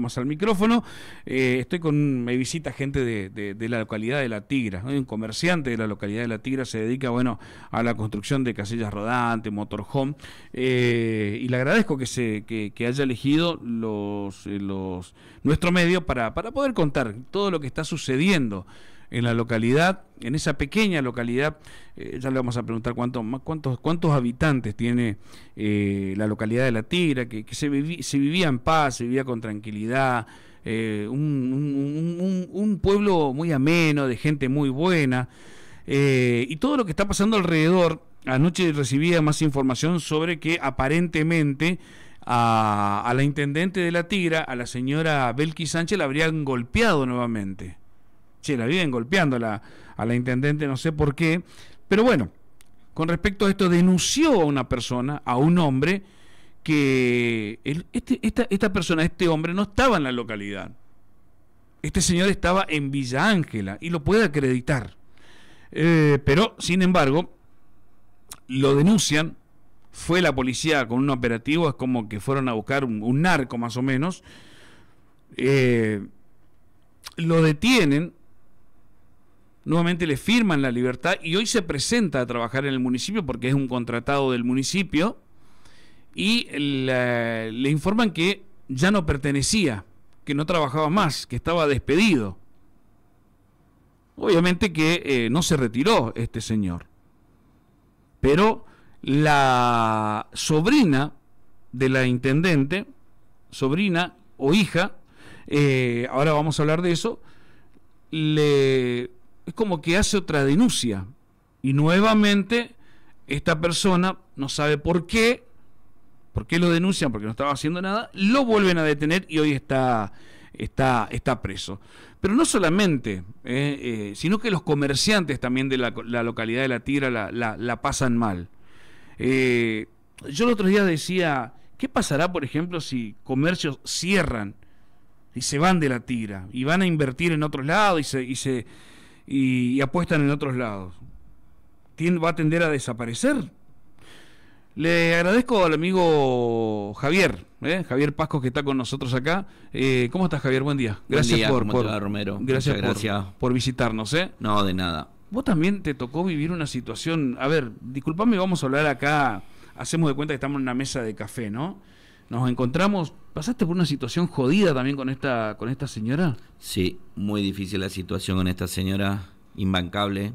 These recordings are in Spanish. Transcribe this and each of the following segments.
más al micrófono. Eh, estoy con, me visita gente de, la localidad de La Tigra, un comerciante de la localidad de La Tigra se dedica, bueno, a la construcción de casillas rodantes, motorhome, eh, y le agradezco que, se, que haya elegido los, eh, los, nuestro medio para, para poder contar todo lo que está sucediendo en la localidad, en esa pequeña localidad, eh, ya le vamos a preguntar cuánto, cuántos, cuántos habitantes tiene eh, la localidad de La Tigra, que, se, vivía en paz, se vivía con tranquilidad, eh, un, pueblo muy ameno, de gente muy buena, y todo lo que está pasando alrededor, anoche recibía más información sobre que aparentemente... A, a la intendente de la Tigra, a la señora Belki Sánchez, la habrían golpeado nuevamente la viven golpeando a la, intendente, no sé por qué. Pero bueno, con respecto a esto, denunció a una persona, a un hombre, que este, esta, esta persona, este hombre, no estaba en la localidad. Este señor estaba en Villa Ángela y lo puede acreditar. Eh, pero, sin embargo, lo denuncian. Fue la policía con un operativo, es como que fueron a buscar un, narco más o menos. Eh, lo detienen nuevamente le firman la libertad y hoy se presenta a trabajar en el municipio porque es un contratado del municipio y le, informan que ya no pertenecía, que no trabajaba más, que estaba despedido. Obviamente que eh, no se retiró este señor, pero la sobrina de la intendente, sobrina o hija, eh, ahora vamos a hablar de eso, le es como que hace otra denuncia. Y nuevamente esta persona no sabe por qué, por qué lo denuncian, porque no estaba haciendo nada, lo vuelven a detener y hoy está, está, está preso. Pero no solamente, eh, eh, sino que los comerciantes también de la, localidad de La Tira la, pasan mal. Eh, yo el otro día decía, ¿qué pasará, por ejemplo, si comercios cierran y se van de La Tira y van a invertir en otro lado Y se y, apuestan en otros lados. va a tender a desaparecer. Le agradezco al amigo Javier, ¿eh? Javier Pasco que está con nosotros acá. Eh, ¿Cómo estás Javier? Buen día. Gracias por, Romero? Gracias, gracias. Por, visitarnos. ¿eh? No, de nada. Vos también te tocó vivir una situación, a ver, disculpame, vamos a hablar acá, hacemos de cuenta que estamos en una mesa de café, ¿no? nos encontramos. ¿Pasaste por una situación jodida también con esta, con esta señora? Sí, muy difícil la situación con esta señora, imbancable.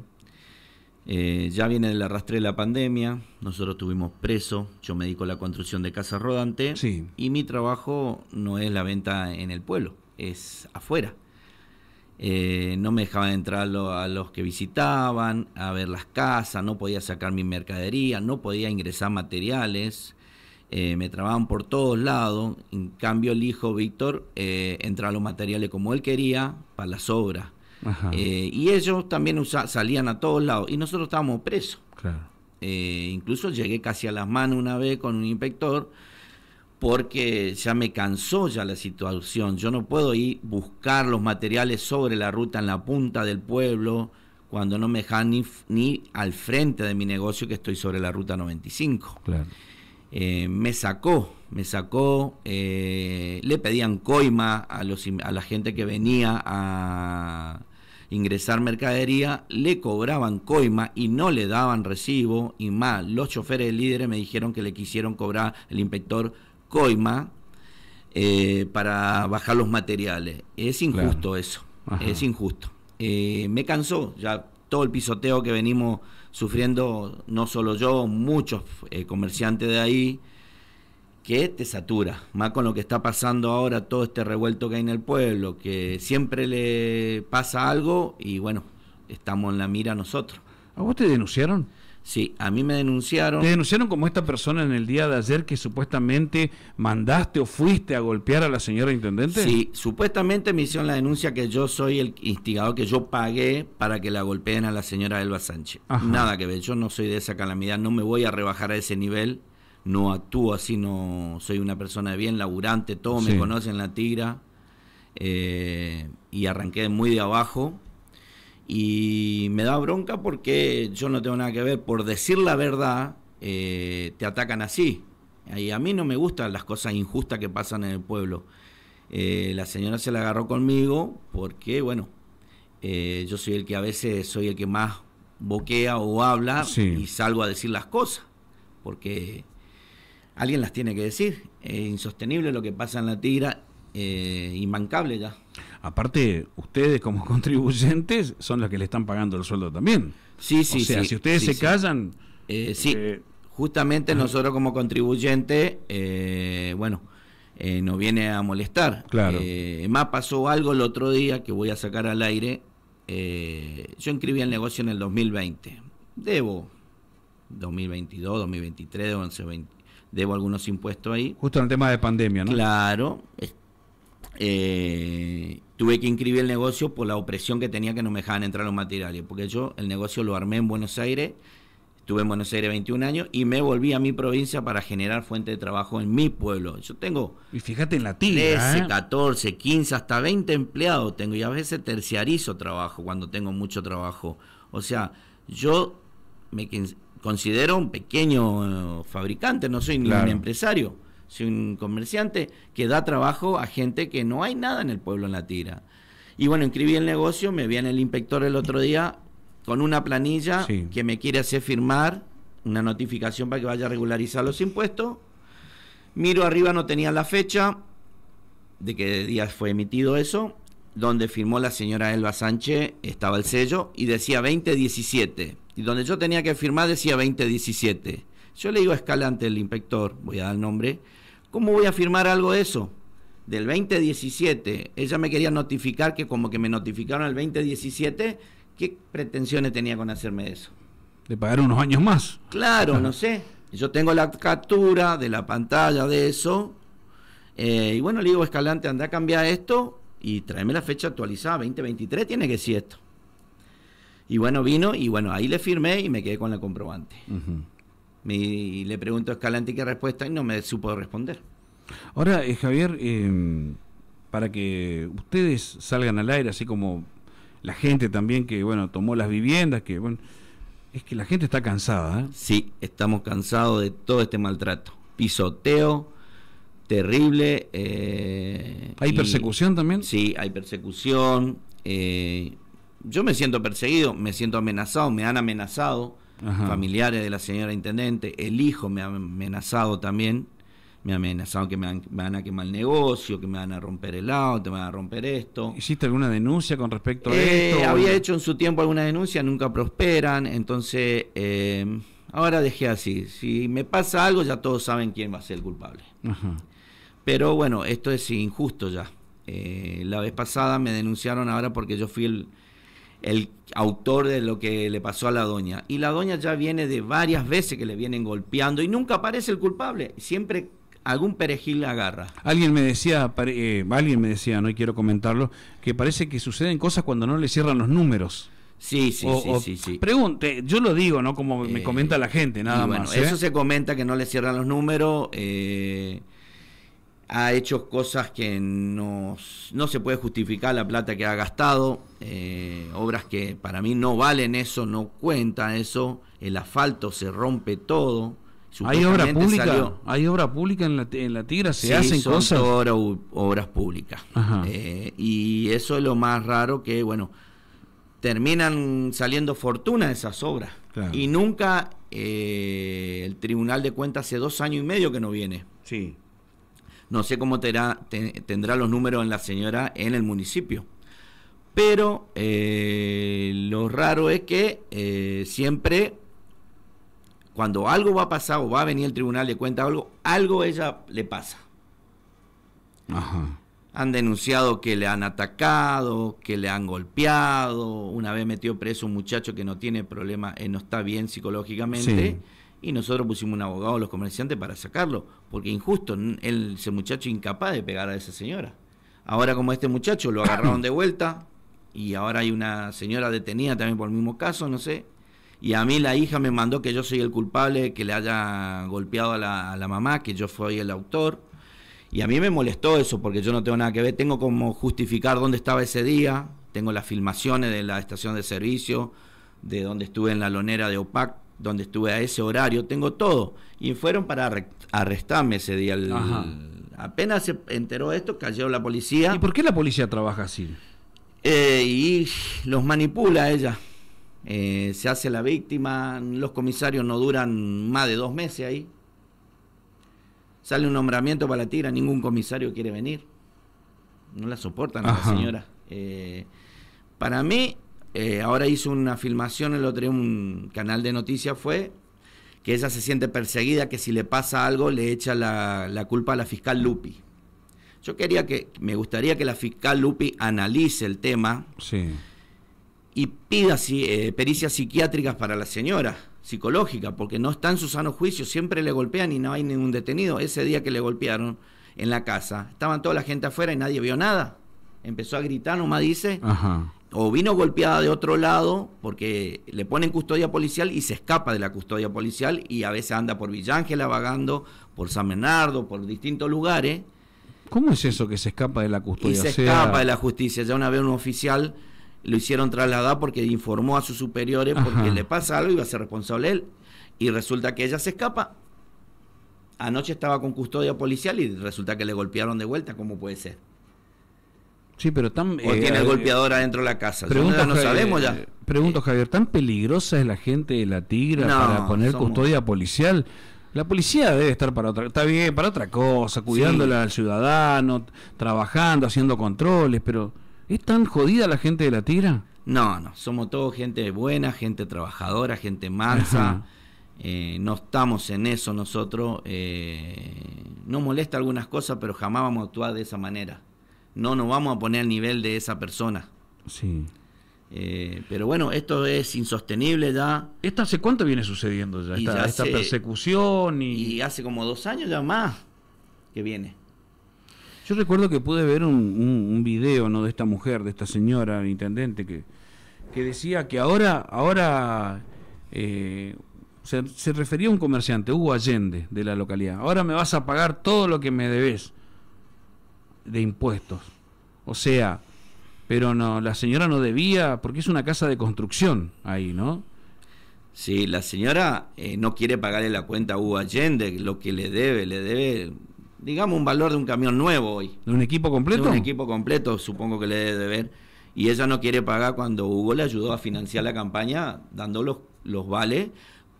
Eh, ya viene el arrastre de la pandemia, nosotros tuvimos preso, yo me dedico a la construcción de casas rodantes, sí. y mi trabajo no es la venta en el pueblo, es afuera. Eh, no me dejaban entrar a los que visitaban, a ver las casas, no podía sacar mi mercadería, no podía ingresar materiales. Eh, me trababan por todos lados. En cambio, el hijo Víctor eh, entraba a los materiales como él quería para las obras. Eh, y ellos también salían a todos lados y nosotros estábamos presos. Eh, incluso llegué casi a las manos una vez con un inspector porque ya me cansó ya la situación. Yo no puedo ir buscar los materiales sobre la ruta en la punta del pueblo cuando no me dejan ni, ni al frente de mi negocio que estoy sobre la ruta 95. Claro. Eh, me sacó, me sacó, eh, le pedían coima a, los, a la gente que venía a ingresar mercadería, le cobraban coima y no le daban recibo, y más, los choferes líderes me dijeron que le quisieron cobrar el inspector coima eh, para bajar los materiales. Es injusto eso, es injusto. me cansó ya todo el pisoteo que venimos sufriendo no solo yo, muchos eh, comerciantes de ahí, que te satura, más con lo que está pasando ahora, todo este revuelto que hay en el pueblo, que siempre le pasa algo y bueno, estamos en la mira nosotros. ¿A vos te denunciaron? Sí, a mí me denunciaron. Te denunciaron como esta persona en el día de ayer que supuestamente mandaste o fuiste a golpear a la señora intendente. Sí, supuestamente me hicieron la denuncia que yo soy el instigador que yo pagué para que la golpeen a la señora Elba Sánchez. Nada que ver, yo no soy de esa calamidad, no me voy a rebajar a ese nivel, no actúo así, no soy una persona de bien, laburante, todos me conocen la tira. Eh, y arranqué muy de abajo y me da bronca porque yo no tengo nada que ver. Por decir la verdad, eh, te atacan así. Y a mí no me gustan las cosas injustas que pasan en el pueblo. Eh, la señora se la agarró conmigo porque, bueno, eh, yo soy el que a veces soy el que más boquea o habla y salgo a decir las cosas. Porque alguien las tiene que decir. Es insostenible lo que pasa en la tigra, inmancable ya. Aparte, ustedes como contribuyentes son los que le están pagando el sueldo también. Sí, sí, O sea, si ustedes se callan... Eh, sí, eh, justamente nosotros como contribuyente, eh, bueno, nos viene a molestar. Claro. más pasó algo el otro día que voy a sacar al aire. yo inscribí el negocio en el 2020. Debo 2022, 2023, debo algunos impuestos ahí. Justo en el tema de pandemia, ¿no? Claro, eh, tuve que inscribir el negocio por la opresión que tenía que no me dejaban entrar los materiales, porque yo el negocio lo armé en Buenos Aires, estuve en Buenos Aires 21 años y me volví a mi provincia para generar fuente de trabajo en mi pueblo. Yo tengo... Y fíjate en 13, 14, 15, hasta 20 empleados tengo y a veces terciarizo trabajo cuando tengo mucho trabajo. O sea, yo me considero un pequeño eh, fabricante, no soy ni un empresario soy un comerciante que da trabajo a gente que no hay nada en el pueblo en la tira. Y bueno, inscribí el negocio, me en el inspector el otro día con una planilla que me quiere hacer firmar una notificación para que vaya a regularizar los impuestos. Miro arriba, no tenía la fecha de qué día fue emitido eso, donde firmó la señora Elba Sánchez, estaba el sello, y decía 2017. Y donde yo tenía que firmar decía 2017. Yo le digo a Escalante, el inspector, voy a dar el nombre, ¿Cómo voy a firmar algo de eso? Del 2017, ella me quería notificar que como que me notificaron el 2017, ¿qué pretensiones tenía con hacerme eso? De pagar unos años más. Claro, no sé. Yo tengo la captura de la pantalla de eso. Eh, y bueno, le digo, Escalante, anda a cambiar esto y tráeme la fecha actualizada, 2023 tiene que ser esto. Y bueno, vino y bueno, ahí le firmé y me quedé con la comprobante le pregunto a Escalante qué respuesta y no me supo responder. Ahora, eh, Javier, em, para que ustedes salgan al aire, así como la gente también que, bueno, tomó las viviendas, que, bueno, es que la gente está cansada. ¿eh? Sí, estamos cansados de todo este maltrato. Pisoteo terrible. Eh, ¿Hay persecución también? Sí, hay persecución. yo me siento perseguido, me siento amenazado, me han amenazado familiares de la señora intendente, el hijo me ha amenazado también, me ha amenazado que me, van a quemar el negocio, que me van a romper el auto, me van a romper esto. ¿Hiciste alguna denuncia con respecto a eh, esto? Había hecho en su tiempo alguna denuncia, nunca prosperan, entonces eh, ahora dejé así. Si me pasa algo, ya todos saben quién va a ser el culpable. Pero bueno, esto es injusto ya. Eh, la vez pasada me denunciaron ahora porque yo fui el, el autor de lo que le pasó a la doña. Y la doña ya viene de varias veces que le vienen golpeando y nunca aparece el culpable. Siempre algún perejil agarra. Alguien me decía, eh, alguien me decía, no y quiero comentarlo, que parece que suceden cosas cuando no le cierran los números. Sí, sí, sí, sí, sí, Pregunte, yo lo digo, ¿no? Como me eh, comenta la gente, nada más. Eso ¿eh? se comenta que no le cierran los números ha hecho cosas que no se puede justificar la plata que ha gastado, eh, obras que para mí no valen eso, no cuenta eso, el asfalto se rompe todo. ¿Hay obra pública? ¿Hay obra pública en la, Tigra? ¿Se hacen cosas? obras públicas. Eh, y eso es lo más raro que, bueno, terminan saliendo fortuna esas obras. Y nunca eh, el Tribunal de Cuentas hace dos años y medio que no viene. Sí. No sé cómo tendrá los números en la señora en el municipio. Pero eh, lo raro es que eh, siempre, cuando algo va a pasar o va a venir el tribunal de cuenta algo, algo a ella le pasa. Ajá. Han denunciado que le han atacado, que le han golpeado. Una vez metió preso un muchacho que no tiene problema, eh, no está bien psicológicamente y nosotros pusimos un abogado a los comerciantes para sacarlo, porque injusto, ese muchacho incapaz de pegar a esa señora. Ahora como este muchacho lo agarraron de vuelta y ahora hay una señora detenida también por el mismo caso, no sé, y a mí la hija me mandó que yo soy el culpable que le haya golpeado a la, mamá, que yo fui el autor. Y a mí me molestó eso porque yo no tengo nada que ver, tengo como justificar dónde estaba ese día, tengo las filmaciones de la estación de servicio, de donde estuve en la lonera de OPAC, donde estuve a ese horario, tengo todo. Y fueron para arrestarme ese día. apenas se enteró esto, cayó la policía. ¿Y por qué la policía trabaja así? Eh, y los manipula ella. Eh, se hace la víctima, los comisarios no duran más de dos meses ahí. Sale un nombramiento para la tira, ningún comisario quiere venir. No la soportan a la señora. Eh, para mí, eh, ahora hizo una filmación, el otro día un canal de noticias fue, que ella se siente perseguida, que si le pasa algo le echa la, culpa a la fiscal Lupi. Yo quería que, me gustaría que la fiscal Lupi analice el tema y pida si, eh, pericias psiquiátricas para la señora, psicológica, porque no está en su sano juicio, siempre le golpean y no hay ningún detenido. Ese día que le golpearon en la casa, estaban toda la gente afuera y nadie vio nada. Empezó a gritar, nomás dice, Ajá o vino golpeada de otro lado porque le ponen custodia policial y se escapa de la custodia policial y a veces anda por Villángela vagando, por San Bernardo, por distintos lugares. ¿Cómo es eso que se escapa de la custodia? Y se escapa de la justicia. Ya una vez un oficial lo hicieron trasladar porque informó a sus superiores porque le pasa algo y va a ser responsable él. Y resulta que ella se escapa. Anoche estaba con custodia policial y resulta que le golpearon de vuelta. ¿Cómo puede ser? Sí, pero tan, o tiene el eh, golpeador adentro de la casa. pregunta no sabemos ya. Pregunto, Javier, ¿tan peligrosa es la gente de la Tigra para poner custodia policial? La policía debe estar para otra, está bien, para otra cosa, cuidándola al ciudadano, trabajando, haciendo controles, pero ¿es tan jodida la gente de la Tigra? No, no, somos todos gente buena, gente trabajadora, gente mansa. Eh, no estamos en eso nosotros. Eh, no molesta algunas cosas, pero jamás vamos a actuar de esa manera no nos vamos a poner al nivel de esa persona. Sí. Eh, pero bueno, esto es insostenible ya. ¿Esta hace cuánto viene sucediendo ya? Esta, persecución y... hace como dos años ya más que viene. Yo recuerdo que pude ver un, video ¿no? de esta mujer, de esta señora intendente, que, que decía que ahora, ahora eh, se, se, refería a un comerciante, Hugo Allende, de la localidad. Ahora me vas a pagar todo lo que me debes de impuestos. O sea, pero no, la señora no debía, porque es una casa de construcción ahí, ¿no? Sí, la señora eh, no quiere pagarle la cuenta a Hugo Allende, lo que le debe, le debe, digamos, un valor de un camión nuevo hoy. ¿De un equipo completo? De un equipo completo, supongo que le debe ver. Y ella no quiere pagar cuando Hugo le ayudó a financiar la campaña dando los, los vales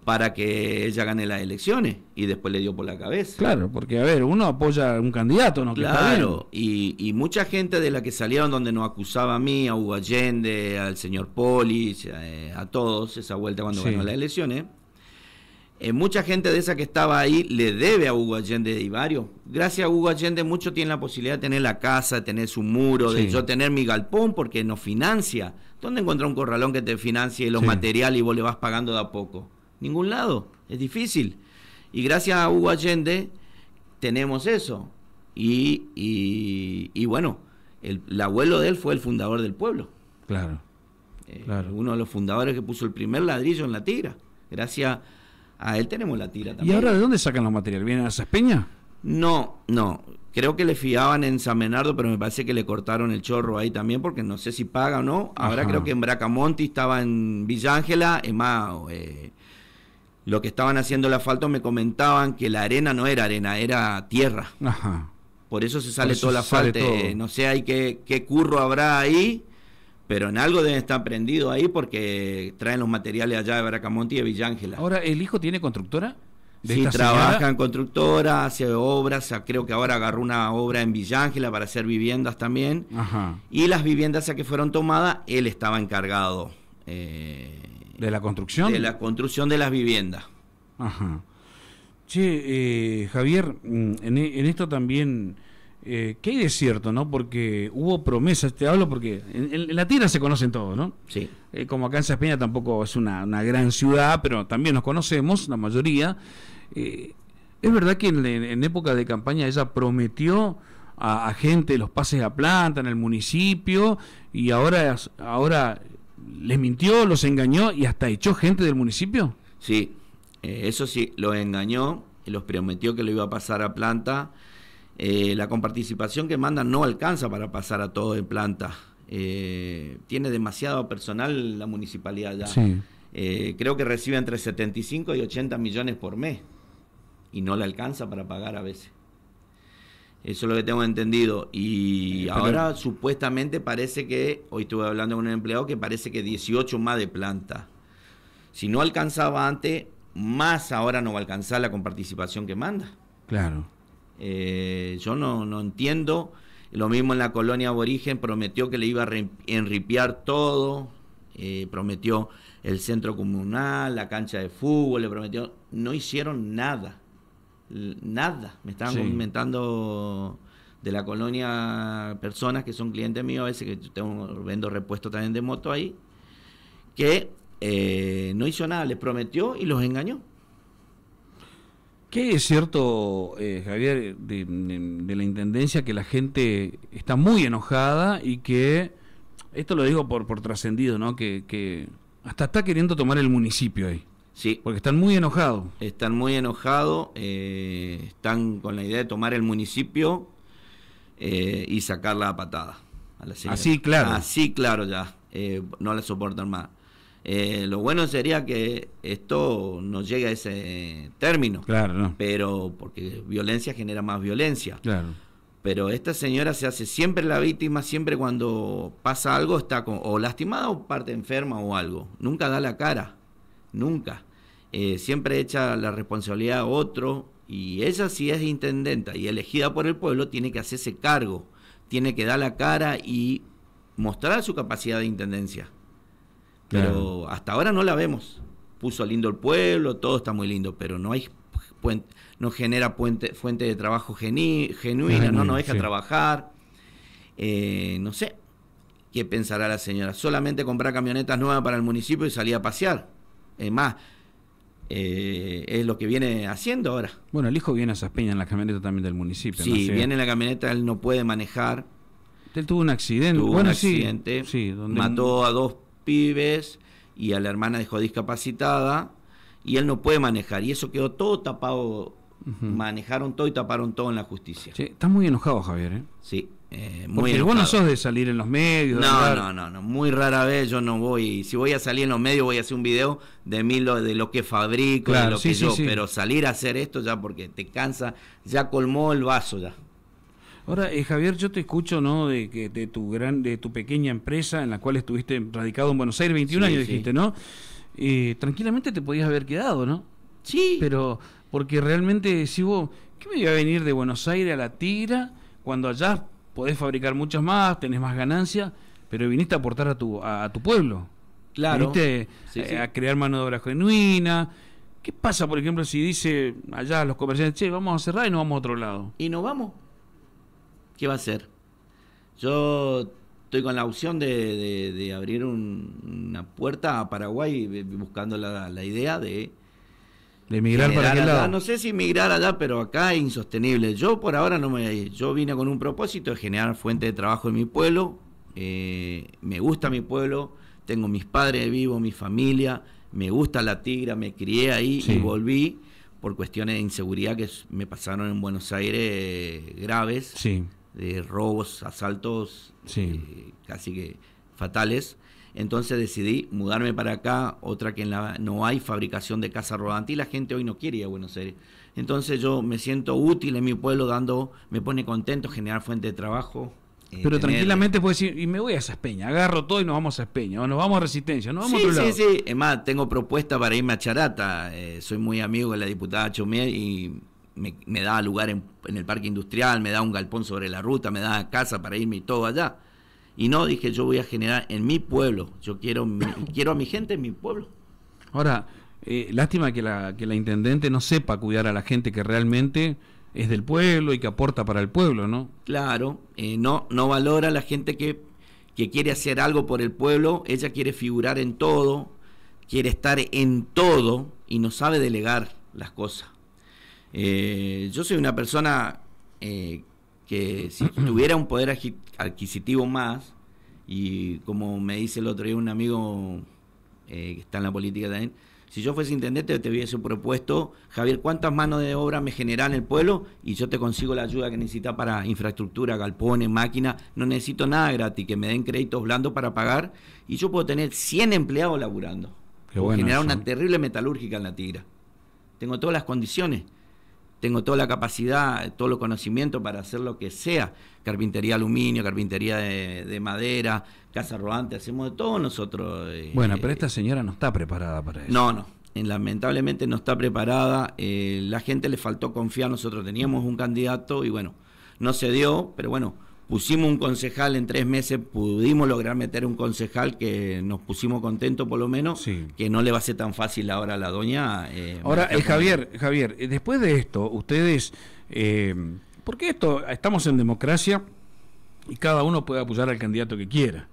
para que ella gane las elecciones y después le dio por la cabeza. Claro, porque a ver, uno apoya a un candidato, ¿no? Claro, y, mucha gente de la que salieron donde nos acusaba a mí, a Hugo Allende, al señor Polis, eh, a, todos, esa vuelta cuando ganó las elecciones, eh, mucha gente de esa que estaba ahí le debe a Hugo Allende y varios. Gracias a Hugo Allende mucho tiene la posibilidad de tener la casa, de tener su muro, de yo tener mi galpón porque nos financia. ¿Dónde encuentra un corralón que te financie los materiales y vos le vas pagando de a poco? ningún lado, es difícil. Y gracias a Hugo Allende tenemos eso. Y, y, bueno, el, abuelo de él fue el fundador del pueblo. Eh, claro, Uno de los fundadores que puso el primer ladrillo en la tira. Gracias a él tenemos la tira también. ¿Y ahora de dónde sacan los materiales? ¿Vienen a esas Peñas? No, no. Creo que le fiaban en San Menardo pero me parece que le cortaron el chorro ahí también, porque no sé si paga o no. Ahora creo que en Bracamonte estaba en Villángela, es más, eh, lo que estaban haciendo el asfalto me comentaban que la arena no era arena, era tierra. Ajá. Por eso se sale todo el la asfalto. Eh, no sé ahí qué, qué curro habrá ahí, pero en algo deben estar prendido ahí porque traen los materiales allá de Baracamonte y de Villángela. Ahora, ¿el hijo tiene constructora? sí, trabaja en constructora, hace obras, creo que ahora agarró una obra en Villángela para hacer viviendas también. Ajá. Y las viviendas que fueron tomadas, él estaba encargado. Eh, ¿De la construcción? De la construcción de las viviendas. Ajá. Che, eh, Javier, mm, e, en, esto también, eh, ¿qué hay de cierto, no? Porque hubo promesas, te hablo porque en, la tierra se conocen todos, ¿no? Sí. Eh, como acá en España tampoco es una, gran ciudad, pero también nos conocemos, la mayoría. ¿Es verdad que en, época de campaña ella prometió a, gente los pases a planta en el municipio y ahora, ahora les mintió, los engañó y hasta echó gente del municipio. Sí, eh, eso sí, los engañó, los prometió que lo iba a pasar a planta. Eh, la comparticipación que mandan no alcanza para pasar a todo de planta. Eh, tiene demasiado personal la municipalidad ya. creo que recibe entre 75 y 80 millones por mes y no le alcanza para pagar a veces. Eso es lo que tengo entendido. Y eh, ahora supuestamente parece que, hoy estuve hablando con un empleado que parece que 18 más de planta. Si no alcanzaba antes, más ahora no va a alcanzar con participación que manda. Claro. Eh, yo no, entiendo. Lo mismo en la colonia aborigen, prometió que le iba a enripiar todo, eh, prometió el centro comunal, la cancha de fútbol, le prometió, no hicieron nada nada. Me estaban comentando de la colonia personas que son clientes míos, a veces que tengo, vendo repuestos también de moto ahí, que eh, no hizo nada, les prometió y los engañó. ¿Qué es cierto, eh, Javier, de, la Intendencia, que la gente está muy enojada y que, esto lo digo por, por trascendido, ¿no? que hasta está queriendo tomar el municipio ahí. Sí. Porque están muy enojados. Están muy enojados, eh, están con la idea de tomar el municipio eh, y sacarla a patada. Así claro. Así claro ya, eh, no la soportan más. lo bueno sería que esto no llegue a ese término. Claro, no. Pero porque violencia genera más violencia. Claro. Pero esta señora se hace siempre la víctima, siempre cuando pasa algo está o lastimada o parte enferma o algo. Nunca da la cara nunca. Eh, siempre echa la responsabilidad a otro y ella si es intendenta y elegida por el pueblo tiene que hacerse cargo, tiene que dar la cara y mostrar su capacidad de intendencia. Pero hasta ahora no la vemos. Puso lindo el pueblo, todo está muy lindo, pero no hay no genera fuente de trabajo genuina, no nos deja trabajar. Eh, no sé qué pensará la señora. Solamente comprar camionetas nuevas para el municipio y salir a pasear. Es más, eh, es lo que viene haciendo ahora. Bueno, el hijo viene a Saspeña en la camioneta también del municipio. Sí, viene en la camioneta, él no puede manejar. Él tuvo un accidente. un accidente, sí, mató a dos pibes y a la hermana dejó discapacitada y él no puede manejar. Y eso quedó todo tapado. Manejaron todo y taparon todo en la justicia. Sí, está muy enojado Javier, ¿eh? Sí, eh, muy Porque vos no sos de salir en los medios. No, no, no, no, muy rara vez yo no voy. Si voy a salir en los medios, voy a hacer un video de mí, lo, de lo que fabrico, de lo que yo. Pero salir a hacer esto ya porque te cansa, ya colmó el vaso ya. Ahora, eh, Javier, yo te escucho, ¿no? De, que, de tu gran, de tu pequeña empresa en la cual estuviste radicado en Buenos Aires, 21 años dijiste, ¿no? Eh, tranquilamente te podías haber quedado, ¿no? Sí. Pero, porque realmente si vos, ¿qué me iba a venir de Buenos Aires a la tira cuando allá podés fabricar muchas más, tenés más ganancias, pero viniste a aportar a tu, a, tu pueblo. Claro. Viniste eh, a crear mano de obra genuina. ¿Qué pasa, por ejemplo, si dice allá los comerciantes, che, vamos a cerrar y nos vamos a otro lado? Y nos vamos. ¿Qué va a hacer? Yo estoy con la opción de, abrir una puerta a Paraguay eh, buscando la idea de no sé si emigrar allá, pero acá es insostenible. Yo por ahora no me. Yo vine con un propósito de generar fuente de trabajo en mi pueblo. Eh, me gusta mi pueblo. Tengo mis padres vivos, mi familia. Me gusta la tigra. Me crié ahí y volví por cuestiones de inseguridad que me pasaron en Buenos Aires eh, graves. De robos, asaltos. Eh, casi que fatales. Entonces decidí mudarme para acá, otra que en la, no hay fabricación de casa rodante y la gente hoy no quiere ir a Buenos Aires. Entonces yo me siento útil en mi pueblo dando, me pone contento generar fuente de trabajo, eh, pero tranquilamente puedes decir, y me voy a esa agarro todo y nos vamos a Espeña. o nos vamos a Resistencia, no vamos a otro lado. Sí, sí, es más, tengo propuesta para irme a Charata, eh, soy muy amigo de la diputada Chomier y me, da lugar en, en, el parque industrial, me da un galpón sobre la ruta, me da casa para irme y todo allá. Y no dije, yo voy a generar en mi pueblo, yo quiero, quiero a mi gente en mi pueblo. Ahora, eh, lástima que la, intendente no sepa cuidar a la gente que realmente es del pueblo y que aporta para el pueblo, ¿no? Claro, eh, no, no valora a la gente que, quiere hacer algo por el pueblo, ella quiere figurar en todo, quiere estar en todo y no sabe delegar las cosas. Eh, yo soy una persona que si tuviera un poder adquisitivo más, y como me dice el otro día un amigo eh, que está en la política también, si yo fuese intendente te hubiese propuesto, Javier, ¿cuántas manos de obra me genera en el pueblo? Y yo te consigo la ayuda que necesitas para infraestructura, galpones, máquinas, no necesito nada gratis, que me den créditos blandos para pagar, y yo puedo tener 100 empleados laburando. generar una terrible metalúrgica en la tigra. Tengo todas las condiciones tengo toda la capacidad, todo el conocimiento para hacer lo que sea, carpintería aluminio, carpintería de, madera, casa rodante, hacemos de todo nosotros. Eh, bueno, pero eh, esta señora no está preparada para eso. No, no, lamentablemente no está preparada, eh, la gente le faltó confiar, nosotros teníamos un candidato y bueno, no se dio, pero bueno pusimos un concejal en tres meses, pudimos lograr meter un concejal que nos pusimos contentos por lo menos, que no le va a ser tan fácil ahora a la doña. Eh, ahora, eh, Javier, Javier, eh, después de esto, ustedes, eh, porque esto, estamos en democracia y cada uno puede apoyar al candidato que quiera.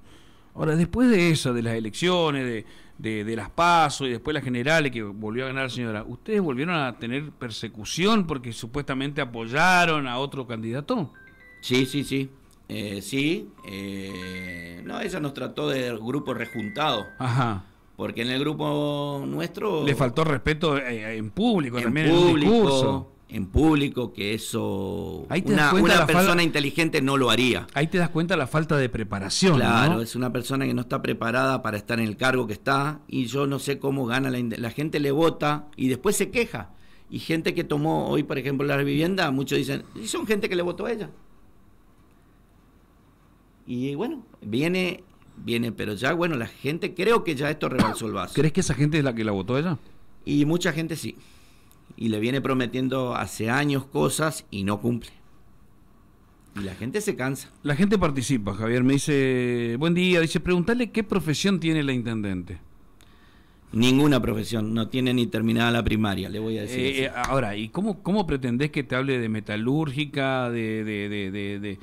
Ahora, después de eso, de las elecciones, de, de, de las pasos y después las generales que volvió a ganar la señora, ¿ustedes volvieron a tener persecución porque supuestamente apoyaron a otro candidato? Sí, sí, sí. Eh, sí, eh, no, ella nos trató de grupo rejuntado. Ajá. Porque en el grupo nuestro... Le faltó respeto eh, en público, en público, público, que eso Ahí una, una persona inteligente no lo haría. Ahí te das cuenta la falta de preparación. Claro, es una persona que no está preparada para estar en el cargo que está y yo no sé cómo gana, la, la gente le vota y después se queja. Y gente que tomó hoy, por ejemplo, la vivienda, muchos dicen, y son gente que le votó a ella. Y bueno, viene, viene, pero ya, bueno, la gente, creo que ya esto rebalsó el vaso. ¿Crees que esa gente es la que la votó ella? Y mucha gente sí. Y le viene prometiendo hace años cosas y no cumple. Y la gente se cansa. La gente participa, Javier. Me dice, buen día. Dice, preguntarle qué profesión tiene la intendente. Ninguna profesión, no tiene ni terminada la primaria, le voy a decir. Eh, eh, ahora, ¿y cómo, cómo pretendés que te hable de metalúrgica, de, de, de, eh,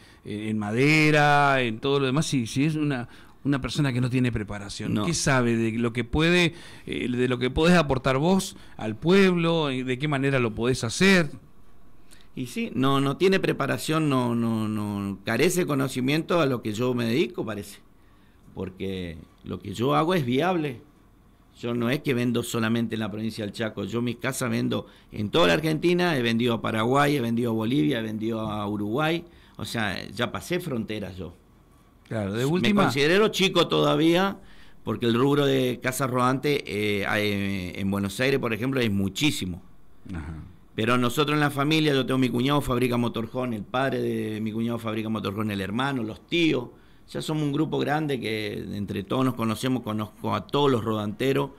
en madera, en todo lo demás, si, si es una, una persona que no tiene preparación, no. ¿qué sabe de lo que puede, de lo que podés aportar vos al pueblo, de qué manera lo podés hacer? Y sí, no, no tiene preparación, no, no, no, carece conocimiento a lo que yo me dedico, parece. Porque lo que yo hago es viable yo no es que vendo solamente en la provincia del Chaco, yo mis casas vendo en toda la Argentina, he vendido a Paraguay, he vendido a Bolivia, he vendido a Uruguay, o sea, ya pasé fronteras yo. Claro, de última. Me considero chico todavía, porque el rubro de casas rodantes eh, eh, en Buenos Aires, por ejemplo, es muchísimo. Pero nosotros en la familia, yo tengo mi cuñado fabrica motorjón, el padre de mi cuñado fabrica motorjón, el hermano, los tíos ya somos un grupo grande que entre todos nos conocemos, conozco a todos los rodanteros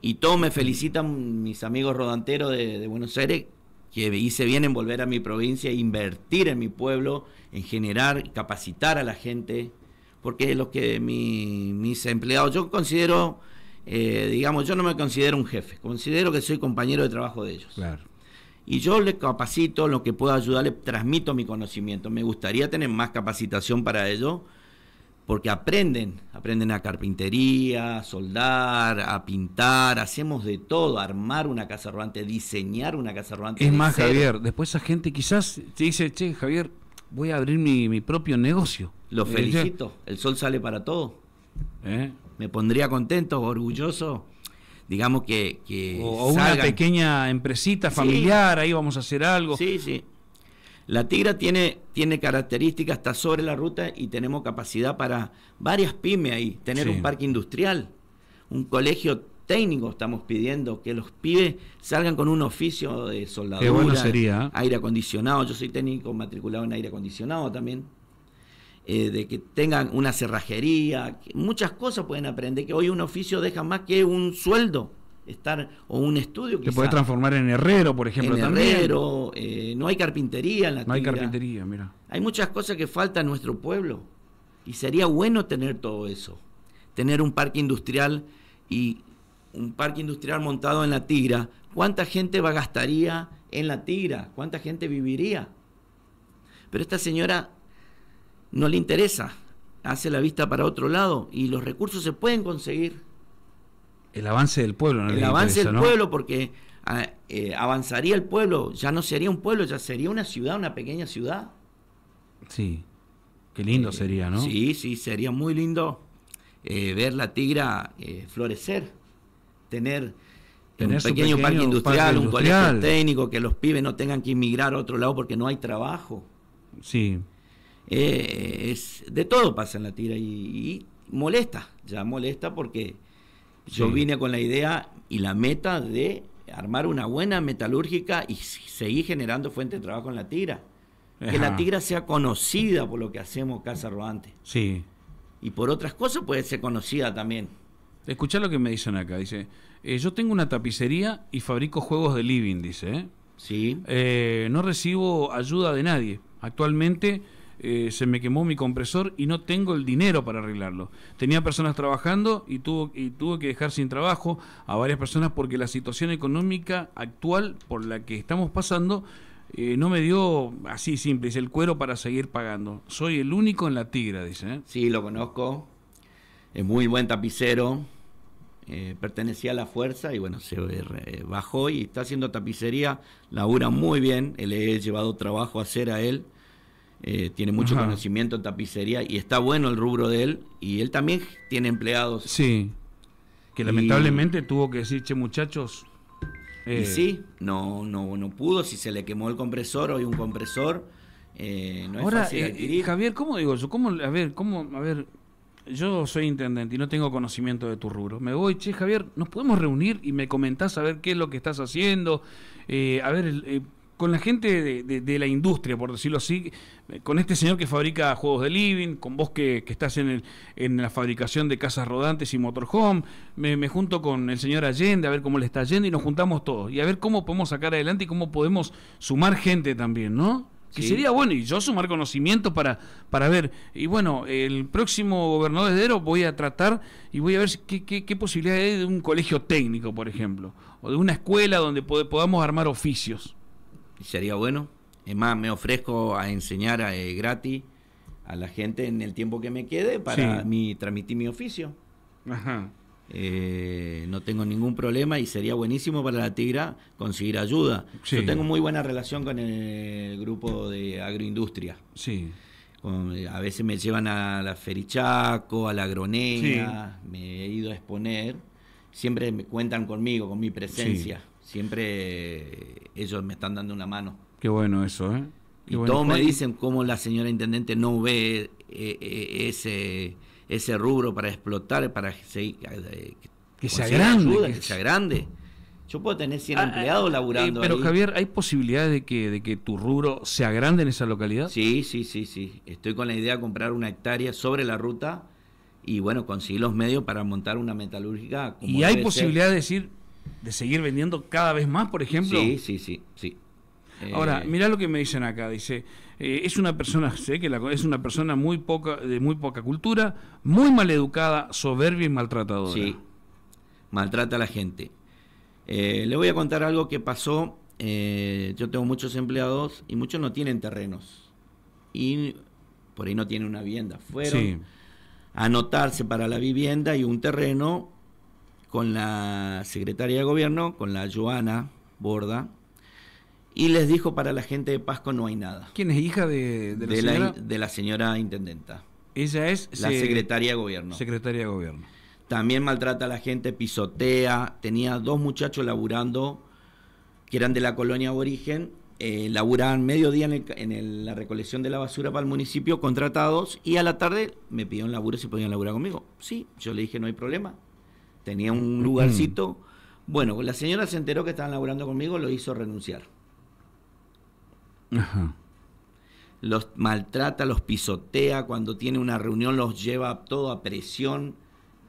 y todos me felicitan mis amigos rodanteros de, Buenos Aires que hice bien en volver a mi provincia, invertir en mi pueblo, en generar, capacitar a la gente, porque los que mis empleados, yo considero, eh, digamos, yo no me considero un jefe, considero que soy compañero de trabajo de ellos. Claro. Y yo les capacito, lo que pueda ayudar, transmito mi conocimiento. Me gustaría tener más capacitación para ello, porque aprenden, aprenden a carpintería, a soldar, a pintar, hacemos de todo, armar una casa rodante, diseñar una casa rodante. Es más, Javier, después esa gente quizás te dice, che, Javier, voy a abrir mi, propio negocio. Lo felicito, el sol sale para todo. ¿Eh? Me pondría contento, orgulloso digamos que, que o, una pequeña empresita familiar, ahí vamos a hacer algo. Sí, sí. La Tigra tiene, tiene características, está sobre la ruta y tenemos capacidad para varias pymes ahí, tener un parque industrial, un colegio técnico estamos pidiendo, que los pibes salgan con un oficio de soldadura, bueno sería. ¿eh? aire acondicionado, yo soy técnico matriculado en aire acondicionado también, eh, de que tengan una cerrajería, muchas cosas pueden aprender, que hoy un oficio deja más que un sueldo estar o un estudio que se puede transformar en herrero por ejemplo también eh, no hay carpintería en la no hay carpintería mira hay muchas cosas que faltan en nuestro pueblo y sería bueno tener todo eso tener un parque industrial y un parque industrial montado en la tira cuánta gente va gastaría en la tira cuánta gente viviría pero esta señora no le interesa hace la vista para otro lado y los recursos se pueden conseguir el avance del pueblo, El avance del pueblo, porque ah, eh, avanzaría el pueblo, ya no sería un pueblo, ya sería una ciudad, una pequeña ciudad. Sí, qué lindo eh, sería, ¿no? Sí, sí, sería muy lindo eh, ver la tigra florecer, tener, un pequeño, parque industrial, un colegio técnico, que los pibes no tengan que inmigrar a otro lado porque no hay trabajo. Sí. es, de todo pasa en la tira y molesta, ya molesta porque yo vine con la idea y la meta de armar una buena metalúrgica y seguir generando fuente de trabajo en la tigra. Que la tigra sea conocida por lo que hacemos Casa Rodante. Sí. Y por otras cosas puede ser conocida también. escucha lo que me dicen acá. Dice, eh, yo tengo una tapicería y fabrico juegos de living, dice. ¿eh? Sí. Eh, no recibo ayuda de nadie. Actualmente eh, se me quemó mi compresor y no tengo el dinero para arreglarlo. Tenía personas trabajando y, tuvo, y tuve que dejar sin trabajo a varias personas porque la situación económica actual por la que estamos pasando eh, no me dio así simple, es el cuero para seguir pagando. Soy el único en la tigra, dice. ¿eh? Sí, lo conozco. Es muy buen tapicero. pertenecía a la fuerza y bueno, se bajó y está haciendo tapicería. Labura muy bien. Le he llevado trabajo a hacer a él. Eh, tiene mucho conocimiento en tapicería y está bueno el rubro de él y él también tiene empleados. Sí. Que lamentablemente tuvo que decir, che muchachos. Y eh, sí, no, no, no pudo, si se le quemó el compresor, hoy un compresor. Eh, no es Javier, ¿cómo digo yo? ¿Cómo, a ver, cómo, a ver, yo soy intendente y no tengo conocimiento de tu rubro. Me voy, che, Javier, nos podemos reunir y me comentás a ver qué es lo que estás haciendo, a ver, eh, con la gente de, la industria, por decirlo así, con este señor que fabrica juegos de living, con vos que, estás en, el, en, la fabricación de casas rodantes y motorhome, me, junto con el señor Allende a ver cómo le está yendo y nos juntamos todos y a ver cómo podemos sacar adelante y cómo podemos sumar gente también, ¿no? Que sería bueno, y yo sumar conocimiento para, para ver. Y bueno, el próximo gobernador de Dero voy a tratar y voy a ver qué, qué, posibilidad hay de un colegio técnico, por ejemplo, o de una escuela donde podamos armar oficios sería bueno. Es más, me ofrezco a enseñar eh, gratis a la gente en el tiempo que me quede para transmitir mi oficio. Ajá. Eh, no tengo ningún problema y sería buenísimo para la Tigra conseguir ayuda. Yo tengo muy buena relación con el grupo de agroindustria. Sí. Eh, a veces me llevan a la Ferichaco, a la agroneña me he ido a exponer. Siempre me cuentan conmigo, con mi presencia. Siempre ellos me están dando una mano. Qué bueno eso, ¿eh? y todos me dicen cómo la señora intendente no ve eh, eh, ese, ese rubro para explotar, para seguir, eh, que, sea grande. que, sea grande. Yo puedo tener 100 ah, ah, empleados laburando. pero Javier, ¿hay posibilidad de que, que tu rubro se agrande en esa localidad? Sí, sí, sí, sí. Estoy con la idea de comprar una hectárea sobre la ruta y bueno, conseguir los medios para montar una metalúrgica. ¿Y hay posibilidad de decir, de seguir vendiendo cada vez más, por ejemplo. Sí, sí, sí, sí. Ahora, eh, mirá lo que me dicen acá, dice, eh, es una persona, sé que la, es una persona muy poca, de muy poca cultura, muy maleducada, soberbia y maltratadora. Sí, maltrata a la gente. Eh, le voy a contar algo que pasó, yo tengo muchos empleados y muchos no tienen terrenos. Y por ahí no tienen una vivienda. Fueron a anotarse para la vivienda y un terreno con la secretaria de gobierno, con la Joana Borda, y les dijo para la gente de Pasco no hay nada. ¿Quién es hija de, de, la, señora? de la señora intendenta? Ella es la secretaria de gobierno. Secretaria de gobierno. También maltrata a la gente, pisotea. Tenía dos muchachos laburando que eran de la colonia aborigen. Eh, laburaban mediodía en, en la recolección de la basura para el municipio, contratados, y a la tarde me pidieron laburo si podían laburar conmigo. Sí, yo le dije no hay problema, tenía un mm. lugarcito. Bueno, la señora se enteró que estaban laburando conmigo, lo hizo renunciar. Los maltrata, los pisotea, cuando tiene una reunión los lleva todo a presión,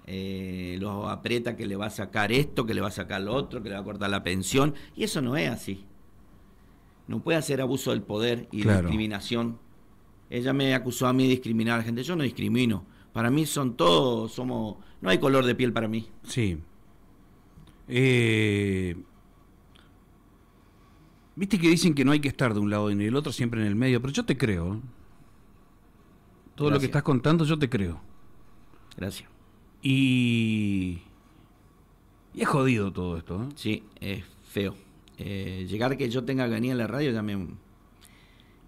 eh, los aprieta que le va a sacar esto, que le va a sacar lo otro, que le va a cortar la pensión, y eso no es así. No puede hacer abuso del poder y discriminación. Ella me acusó a mí de discriminar a la gente, yo no discrimino para mí son todos, somos, no hay color de piel para mí. Sí. Eh, viste que dicen que no hay que estar de un lado ni del otro, siempre en el medio, pero yo te creo. Todo lo que estás contando yo te creo. Gracias. Y... y es jodido todo esto. ¿eh? Sí, es feo. Eh, llegar que yo tenga ganía en la radio también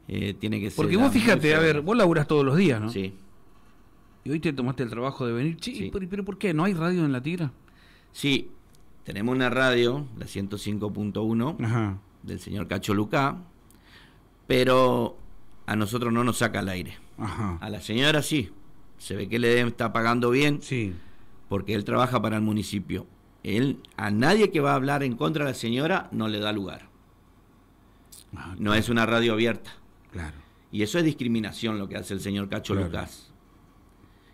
eh, tiene que ser... Porque vos fíjate, a ver, vos laburás todos los días, ¿no? Sí. Y hoy te tomaste el trabajo de venir. Sí, Pero, ¿por qué? ¿No hay radio en La tira. Sí, tenemos una radio, la 105.1, del señor Cacho pero a nosotros no nos saca el aire. A la señora sí, se ve que le está pagando bien, sí. porque él trabaja para el municipio. Él, a nadie que va a hablar en contra de la señora no le da lugar. Ah, no es una radio abierta. Claro. Y eso es discriminación lo que hace el señor Cacho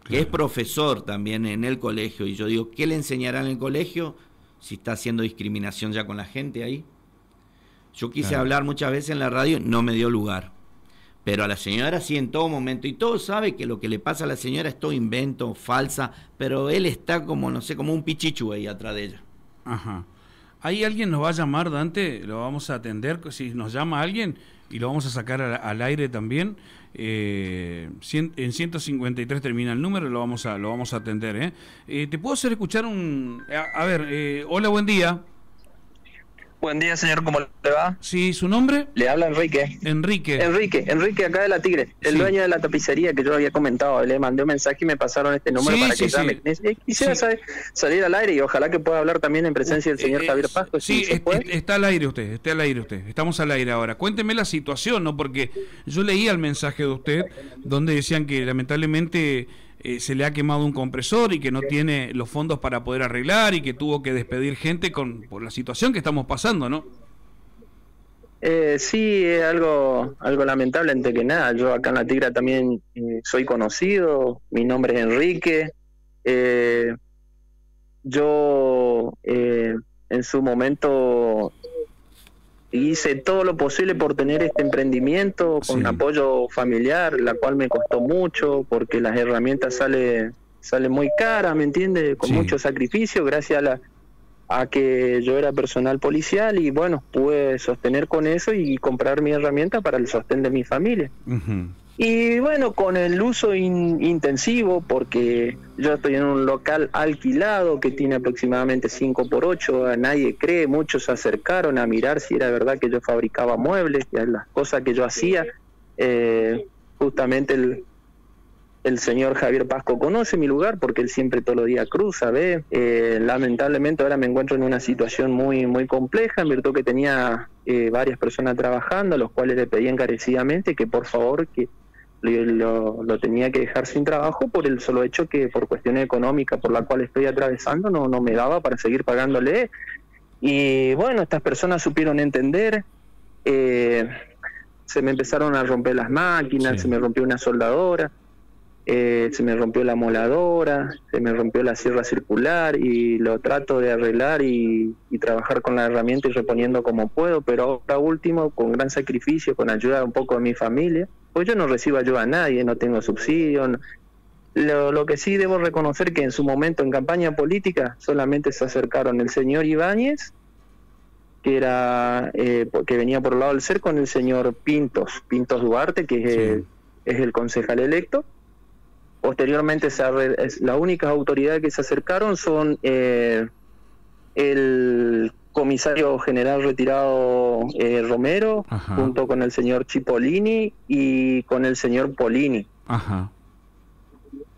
que es profesor también en el colegio, y yo digo, ¿qué le enseñará en el colegio si está haciendo discriminación ya con la gente ahí? Yo quise hablar muchas veces en la radio, no me dio lugar. Pero a la señora sí en todo momento. Y todo sabe que lo que le pasa a la señora es todo invento, falsa, pero él está como, no sé, como un pichichu ahí atrás de ella. Ajá. Ahí alguien nos va a llamar, Dante, lo vamos a atender. Si nos llama alguien, y lo vamos a sacar al, aire también. Eh, en 153 termina el número, lo vamos a, lo vamos a atender. ¿eh? Eh, ¿Te puedo hacer escuchar un... A, a ver, hola, buen día. Buen día, señor, ¿cómo le va? Sí, ¿su nombre? Le habla Enrique. Enrique. Enrique, Enrique, acá de la Tigre. El dueño de la tapicería que yo había comentado. Le mandé un mensaje y me pasaron este número para sí, que se eh, Quisiera salir al aire y ojalá que pueda hablar también en presencia del uh, señor eh, Javier Pasco. Sí, está al aire usted, está al aire usted. Estamos al aire ahora. Cuénteme la situación, ¿no? Porque yo leía el mensaje de usted donde decían que lamentablemente eh, se le ha quemado un compresor y que no tiene los fondos para poder arreglar y que tuvo que despedir gente con, por la situación que estamos pasando, ¿no? Eh, sí, es algo, algo lamentable antes que nada. Yo acá en La Tigra también eh, soy conocido, mi nombre es Enrique. yo en su momento hice todo lo posible por tener este emprendimiento con apoyo familiar, la cual me costó mucho porque las herramientas salen sale muy caras, ¿me entiendes? Con mucho sacrificio, gracias a, la, a que yo era personal policial y bueno, pude sostener con eso y comprar mi herramienta para el sostén de mi familia. Y bueno, con el uso intensivo, porque yo estoy en un local alquilado que tiene aproximadamente 5 por 8, nadie cree, muchos se acercaron a mirar si era verdad que yo fabricaba muebles, las cosas que yo hacía. Eh, justamente el, el señor Javier Pasco conoce mi lugar porque él siempre todos los días cruza, ve. Eh, lamentablemente ahora me encuentro en una situación muy, muy compleja, en virtud que tenía eh, varias personas trabajando, a los cuales le pedí encarecidamente que por favor que lo, tenía que dejar sin trabajo por el solo hecho que por cuestiones económicas por la cual estoy atravesando no, no me daba para seguir pagándole. Y bueno, estas personas supieron entender, eh, se me empezaron a romper las máquinas, se me rompió una soldadora. Eh, se me rompió la moladora, se me rompió la sierra circular y lo trato de arreglar y, trabajar con la herramienta y reponiendo como puedo, pero ahora último, con gran sacrificio, con ayuda un poco de mi familia, pues yo no recibo ayuda a nadie, no tengo subsidio. Lo, que sí debo reconocer que en su momento en campaña política solamente se acercaron el señor Ibáñez, que era eh, que venía por el lado del ser con el señor Pintos, Pintos Duarte, que es el concejal electo, Posteriormente, se las únicas autoridades que se acercaron son eh, el comisario general retirado eh, Romero, junto con el señor Cipollini y con el señor Polini. Ajá.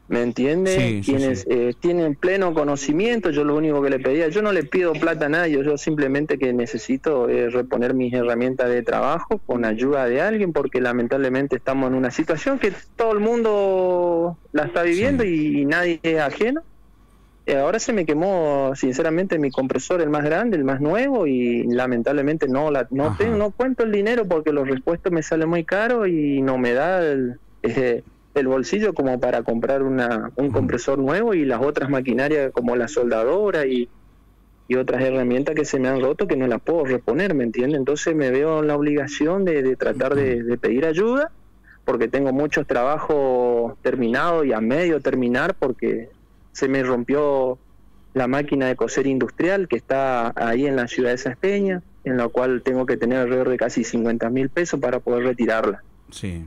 ¿Me entiende? Quienes eh, tienen pleno conocimiento, yo lo único que le pedía, yo no le pido plata a nadie, yo simplemente que necesito eh, reponer mis herramientas de trabajo con ayuda de alguien, porque lamentablemente estamos en una situación que todo el mundo la está viviendo y, nadie es ajeno. Eh, ahora se me quemó, sinceramente, mi compresor, el más grande, el más nuevo, y lamentablemente no la, no, tengo, no cuento el dinero porque los repuestos me salen muy caros y no me da el el bolsillo como para comprar una, un compresor nuevo y las otras maquinarias como la soldadora y, otras herramientas que se me han roto que no las puedo reponer, ¿me entiendes? Entonces me veo en la obligación de, tratar de, de, pedir ayuda porque tengo muchos trabajos terminados y a medio terminar porque se me rompió la máquina de coser industrial que está ahí en la ciudad de Saspeña, en la cual tengo que tener alrededor de casi 50 mil pesos para poder retirarla. Sí.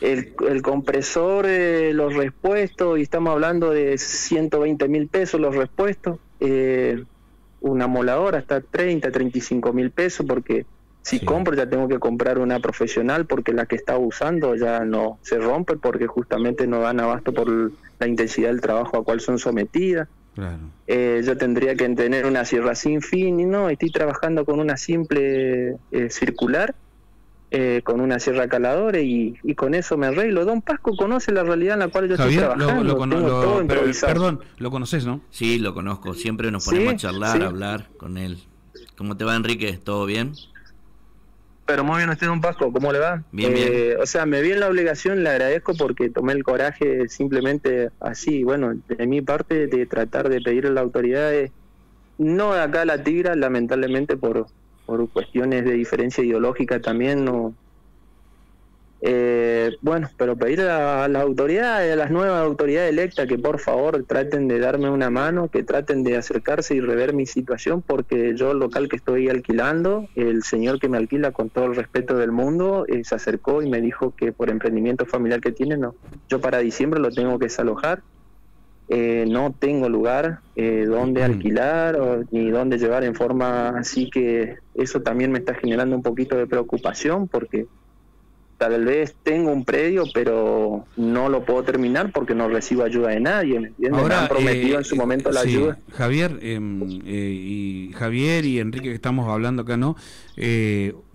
El, compresor, eh, los respuestos, y estamos hablando de 120 mil pesos los respuestos. Eh, una moladora hasta 30, 35 mil pesos, porque si compro ya tengo que comprar una profesional, porque la que está usando ya no se rompe, porque justamente no dan abasto por la intensidad del trabajo a cual son sometidas. Eh, yo tendría que tener una sierra sin fin y no, estoy trabajando con una simple circular eh, con una sierra caladora y, con eso me arreglo. Don Pasco conoce la realidad en la cual yo estoy trabajando. Lo, lo, perdón, lo conoces, ¿no? Sí, lo conozco. Siempre nos ponemos a charlar, a hablar con él. ¿Cómo te va, Enrique? ¿Todo bien? Pero muy bien usted, don Pasco, ¿cómo le va? Bien, eh, O sea, me vi en la obligación, le agradezco porque tomé el coraje simplemente así, bueno, de mi parte, de tratar de pedirle a la autoridades, eh, no acá a la tigra, lamentablemente por, por cuestiones de diferencia ideológica también no eh, bueno pero pedir a las autoridades a las nuevas autoridades electas que por favor traten de darme una mano que traten de acercarse y rever mi situación porque yo el local que estoy alquilando el señor que me alquila con todo el respeto del mundo eh, se acercó y me dijo que por emprendimiento familiar que tiene no yo para diciembre lo tengo que desalojar eh, no tengo lugar eh, donde alquilar o, ni donde llevar en forma así que eso también me está generando un poquito de preocupación porque tal vez tengo un predio pero no lo puedo terminar porque no recibo ayuda de nadie ¿me eh, en su momento la ayuda Javier em, y Javier y Enrique que estamos hablando acá no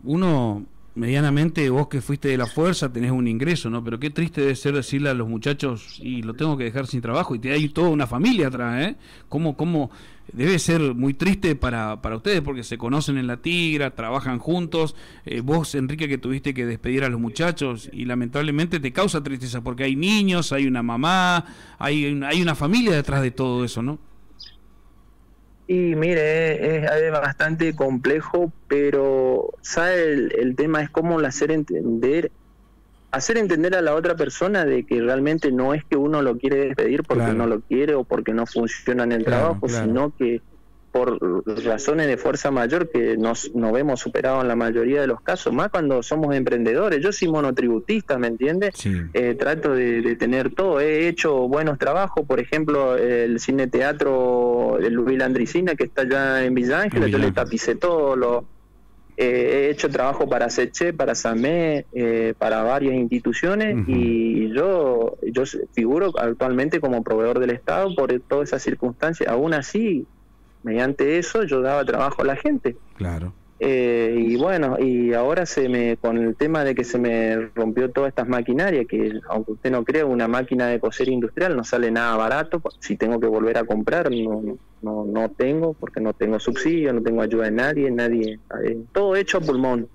uno medianamente vos que fuiste de la fuerza tenés un ingreso, ¿no? Pero qué triste debe ser decirle a los muchachos y lo tengo que dejar sin trabajo y te hay toda una familia atrás, ¿eh? ¿Cómo, cómo debe ser muy triste para, para ustedes porque se conocen en la tigra, trabajan juntos, eh, vos Enrique que tuviste que despedir a los muchachos y lamentablemente te causa tristeza porque hay niños, hay una mamá, hay, hay una familia detrás de todo eso, ¿no? Y mire, es, bastante complejo, pero ¿sabe? El, tema es cómo hacer entender hacer entender a la otra persona de que realmente no es que uno lo quiere despedir porque no lo quiere o porque no funciona en el trabajo, sino que por razones de fuerza mayor que nos, nos vemos superados en la mayoría de los casos, más cuando somos emprendedores. Yo soy monotributista, ¿me entiendes? Eh, trato de, tener todo. He hecho buenos trabajos, por ejemplo, el cine teatro de Luis Landricina, que está allá en Villa Ángela, yo le tapicé todo. Eh, he hecho trabajo para Seche, para Samé eh, para varias instituciones y yo, yo figuro actualmente como proveedor del Estado por todas esas circunstancias. Aún así, mediante eso yo daba trabajo a la gente. Claro. Eh, y bueno, y ahora se me, con el tema de que se me rompió todas estas maquinarias, que aunque usted no crea, una máquina de coser industrial no sale nada barato, pues, si tengo que volver a comprar, no, no, no tengo, porque no tengo subsidio, no tengo ayuda de nadie, nadie, eh, todo hecho a pulmón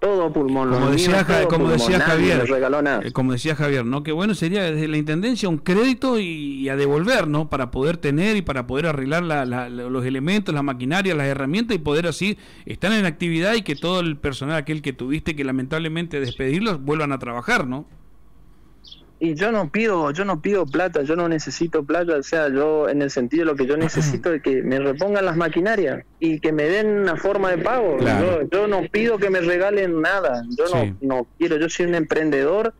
todo pulmón. Como decía, como decía Javier, eh, como decía Javier, ¿no? Que bueno sería desde la intendencia un crédito y, a devolver, ¿no? Para poder tener y para poder arreglar los elementos, la maquinaria las herramientas y poder así estar en actividad y que todo el personal aquel que tuviste que lamentablemente despedirlos vuelvan a trabajar, ¿no? y yo no pido, yo no pido plata, yo no necesito plata, o sea, yo en el sentido de lo que yo necesito es que me repongan las maquinarias y que me den una forma de pago. Yo, no pido que me regalen nada, yo no, no quiero, yo soy un emprendedor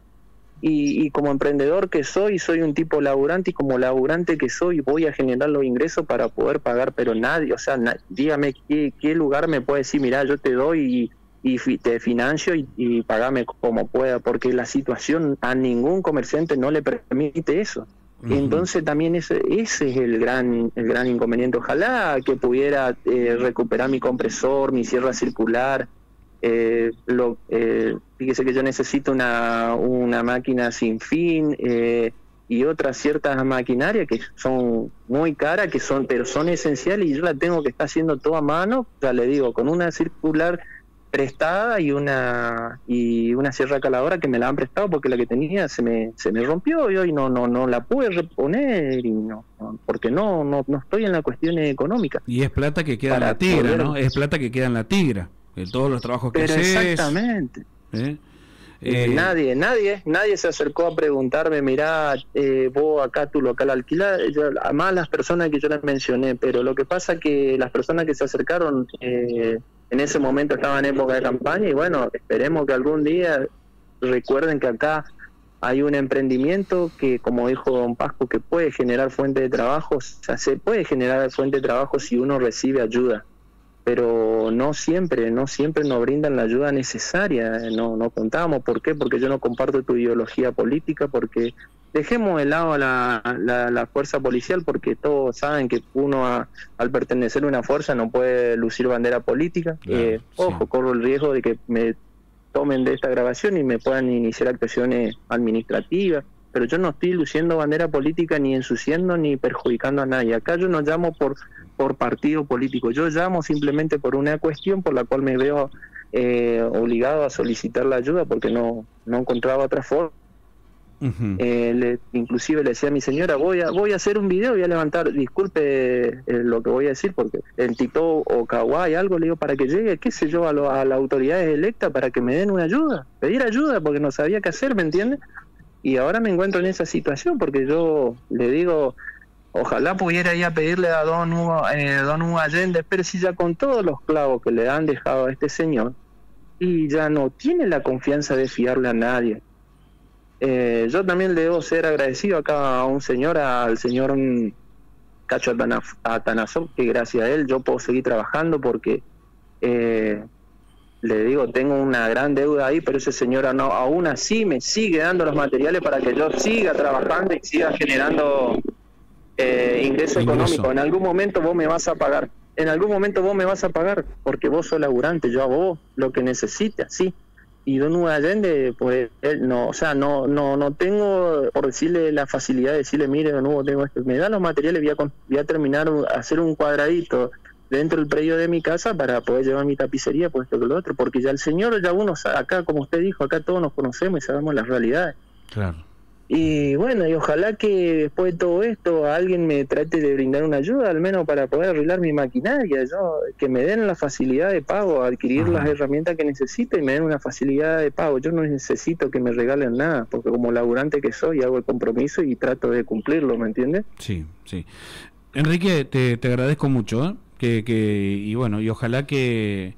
y, como emprendedor que soy, soy un tipo laburante y como laburante que soy voy a generar los ingresos para poder pagar, pero nadie, o sea, dígame qué, qué lugar me puede decir, mira, yo te doy y y te financio y, pagame como pueda, porque la situación a ningún comerciante no le permite eso. Entonces también ese, ese es el gran, el gran inconveniente. Ojalá que pudiera eh, recuperar mi compresor, mi sierra circular. Eh, lo, eh, fíjese que yo necesito una, máquina sin fin y otras ciertas maquinarias que son muy caras, que son, pero son esenciales y yo la tengo que estar haciendo toda a mano. ya le digo, con una circular prestada y una y una sierra caladora que me la han prestado porque la que tenía se me, se me rompió y hoy no no no la pude reponer y no, porque no, no no estoy en la cuestión económica y es plata que queda en la tigra no es plata que queda en la tigra en todos los trabajos que Pero exactamente ¿eh? Eh, eh, nadie, nadie, nadie se acercó a preguntarme, mirá, eh, vos acá tu local a más las personas que yo les mencioné, pero lo que pasa que las personas que se acercaron eh, en ese momento estaba en época de campaña y bueno, esperemos que algún día recuerden que acá hay un emprendimiento que, como dijo Don Pasco, que puede generar fuente de trabajo, o sea, se puede generar fuente de trabajo si uno recibe ayuda, pero no siempre, no siempre nos brindan la ayuda necesaria, no, no contamos, ¿por qué? Porque yo no comparto tu ideología política, porque dejemos de lado la, la, fuerza policial porque todos saben que uno al pertenecer a una fuerza no puede lucir bandera política. Eh, ojo, corro el riesgo de que me tomen de esta grabación y me puedan iniciar actuaciones administrativas, pero yo no estoy luciendo bandera política ni ensuciando ni perjudicando a nadie. Acá yo no llamo por, por partido político, yo llamo simplemente por una cuestión por la cual me veo eh, obligado a solicitar la ayuda porque no, no encontraba otra forma eh, inclusive le decía a mi señora, voy a, voy a hacer un video, voy a levantar, disculpe eh, lo que voy a decir, porque el tito o Kawaii, algo, le digo, para que llegue, qué sé yo, a, las autoridades electas para que me den una ayuda, pedir ayuda, porque no sabía qué hacer, ¿me entiendes? Y ahora me encuentro en esa situación, porque yo le digo, Ojalá pudiera ir a pedirle a don Hugo, eh, don Hugo Allende, pero si ya con todos los clavos que le han dejado a este señor, y ya no tiene la confianza de fiarle a nadie. Eh, yo también le debo ser agradecido acá a un señor, al señor Cacho Atanasov, que gracias a él yo puedo seguir trabajando porque eh, le digo, tengo una gran deuda ahí, pero ese señor no, aún así me sigue dando los materiales para que yo siga trabajando y siga generando eh, ingreso, económico. En algún momento vos me vas a pagar, en algún momento vos me vas a pagar, porque vos sos laburante, yo hago vos lo que necesite así y Don Hugo Allende, pues él no, o sea, no, no, no tengo, por decirle, la facilidad de decirle, mire, Don Hugo, tengo esto, me da los materiales, voy a, terminar, hacer un cuadradito dentro del predio de mi casa para poder llevar mi tapicería, pues esto que lo otro, porque ya el señor, ya uno, acá, como usted dijo, acá todos nos conocemos y sabemos las realidades. Claro. Y bueno, y ojalá que después de todo esto alguien me trate de brindar una ayuda, al menos para poder arreglar mi maquinaria, yo, que me den la facilidad de pago, adquirir las herramientas que necesite y me den una facilidad de pago. Yo no necesito que me regalen nada, porque como laburante que soy, hago el compromiso y trato de cumplirlo, ¿me entiendes? Sí, sí. Enrique, te, agradezco mucho, ¿eh? que, que, y bueno, y ojalá que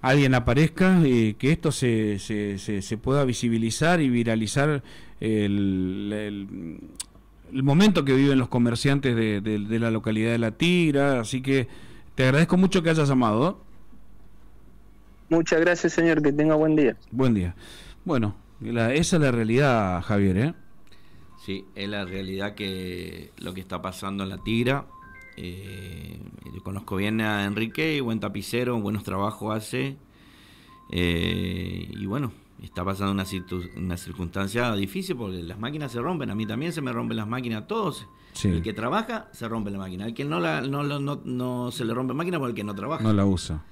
alguien aparezca, y que esto se, se, se, se pueda visibilizar y viralizar el, momento que viven los comerciantes de, la localidad de La Tira. Así que te agradezco mucho que hayas llamado. ¿eh? Muchas gracias, señor. Que tenga buen día. Buen día. Bueno, esa es la realidad, Javier. ¿eh? Sí, es la realidad que lo que está pasando en La Tira. Eh, conozco bien a Enrique, buen tapicero, buenos trabajos hace. Eh, y bueno, está pasando una, circunstancia difícil porque las máquinas se rompen. A mí también se me rompen las máquinas, todos. El que trabaja se rompe la máquina. El que no, la, no, no, se le rompe máquina porque el que no trabaja. No la usa.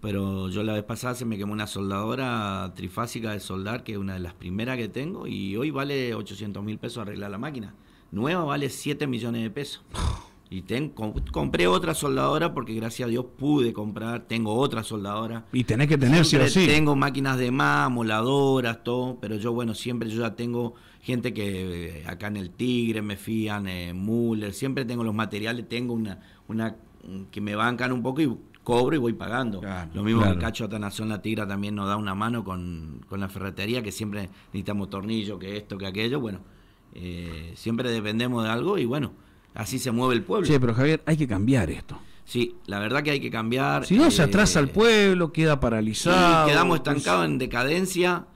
Pero yo la vez pasada se me quemó una soldadora trifásica de soldar, que es una de las primeras que tengo, y hoy vale 800 mil pesos arreglar la máquina. Nueva vale 7 millones de pesos. Y compré otra soldadora porque gracias a Dios pude comprar, tengo otra soldadora. Y tenés que tener, sí o sí. Tengo máquinas de más, moladoras, todo, pero yo, bueno, siempre yo ya tengo gente que eh, acá en el Tigre me fían, en eh, Muller, siempre tengo los materiales, tengo una, una mm, que me bancan un poco y cobro y voy pagando. Lo mismo claro. que Cacho Atanazón La Tigra también nos da una mano con, la ferretería, que siempre necesitamos tornillo, que esto, que aquello, bueno, eh, siempre dependemos de algo y bueno así se mueve el pueblo. Sí, pero Javier, hay que cambiar esto. Sí, la verdad que hay que cambiar. Si no, se eh, atrasa el pueblo, queda paralizado. quedamos pues. estancados en decadencia.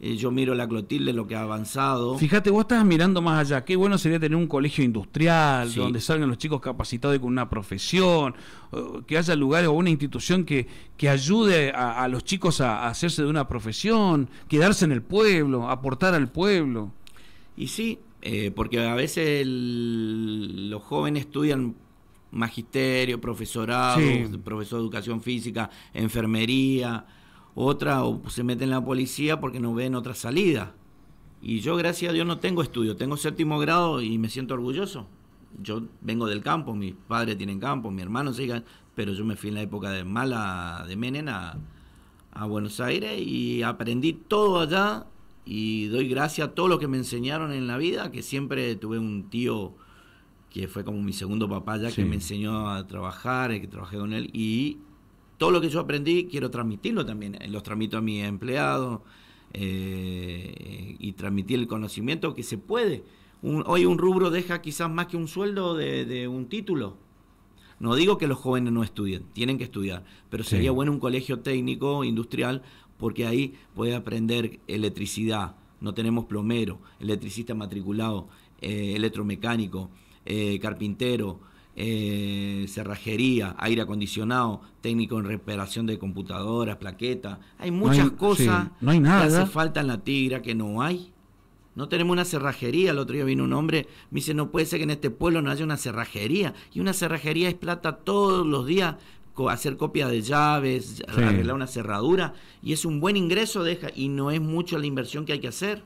Eh, yo miro la Clotilde, lo que ha avanzado. Fíjate, vos estás mirando más allá. Qué bueno sería tener un colegio industrial, donde salgan los chicos capacitados y con una profesión, que haya lugares o una institución que, que ayude a, los chicos a hacerse de una profesión, quedarse en el pueblo, aportar al pueblo. Y sí, eh, porque a veces los jóvenes estudian magisterio, profesorado, profesor de educación física, enfermería, otra, o se meten en la policía porque no ven otra salida. Y yo, gracias a Dios, no tengo estudio, tengo séptimo grado y me siento orgulloso. Yo vengo del campo, mis padres tienen campo, mi hermano siguen, pero yo me fui en la época de mala de Menena, a Buenos Aires y aprendí todo allá y doy gracias a todo lo que me enseñaron en la vida, que siempre tuve un tío que fue como mi segundo papá ya, que me enseñó a trabajar, eh, que trabajé con él, y todo lo que yo aprendí quiero transmitirlo también, eh, los transmito a mis empleados eh, y transmitir el conocimiento que se puede. hoy un rubro deja quizás más que un sueldo de, un título. No digo que los jóvenes no estudien, tienen que estudiar, pero sería bueno un colegio técnico, industrial, porque ahí puede aprender electricidad, no tenemos plomero, electricista matriculado, eh, electromecánico, eh, carpintero, eh, cerrajería, aire acondicionado, técnico en reparación de computadoras, plaquetas. Hay muchas cosas no hay nada. que hace falta en la tigra que no hay. No tenemos una cerrajería. El otro día vino un mm. hombre, me dice, no puede ser que en este pueblo no haya una cerrajería. Y una cerrajería es plata todos los días hacer copias de llaves, arreglar una cerradura, y es un buen ingreso, deja, y no es mucho la inversión que hay que hacer.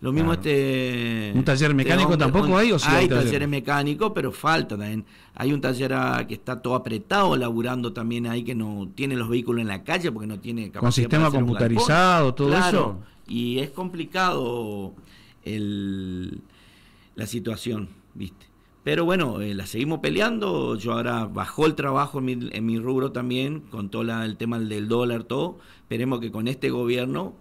Lo mismo este... ¿Un taller este mecánico tampoco hay o Hay, talleres mecánicos, pero falta también. Hay un taller que está todo apretado, laburando también ahí, que no tiene los vehículos en la calle porque no tiene capacidad. Con sistema computarizado, todo eso. Y es complicado el, la situación, ¿viste? Pero bueno, eh, la seguimos peleando. Yo ahora bajó el trabajo en mi, rubro también, con todo el tema del dólar, todo. Esperemos que con este gobierno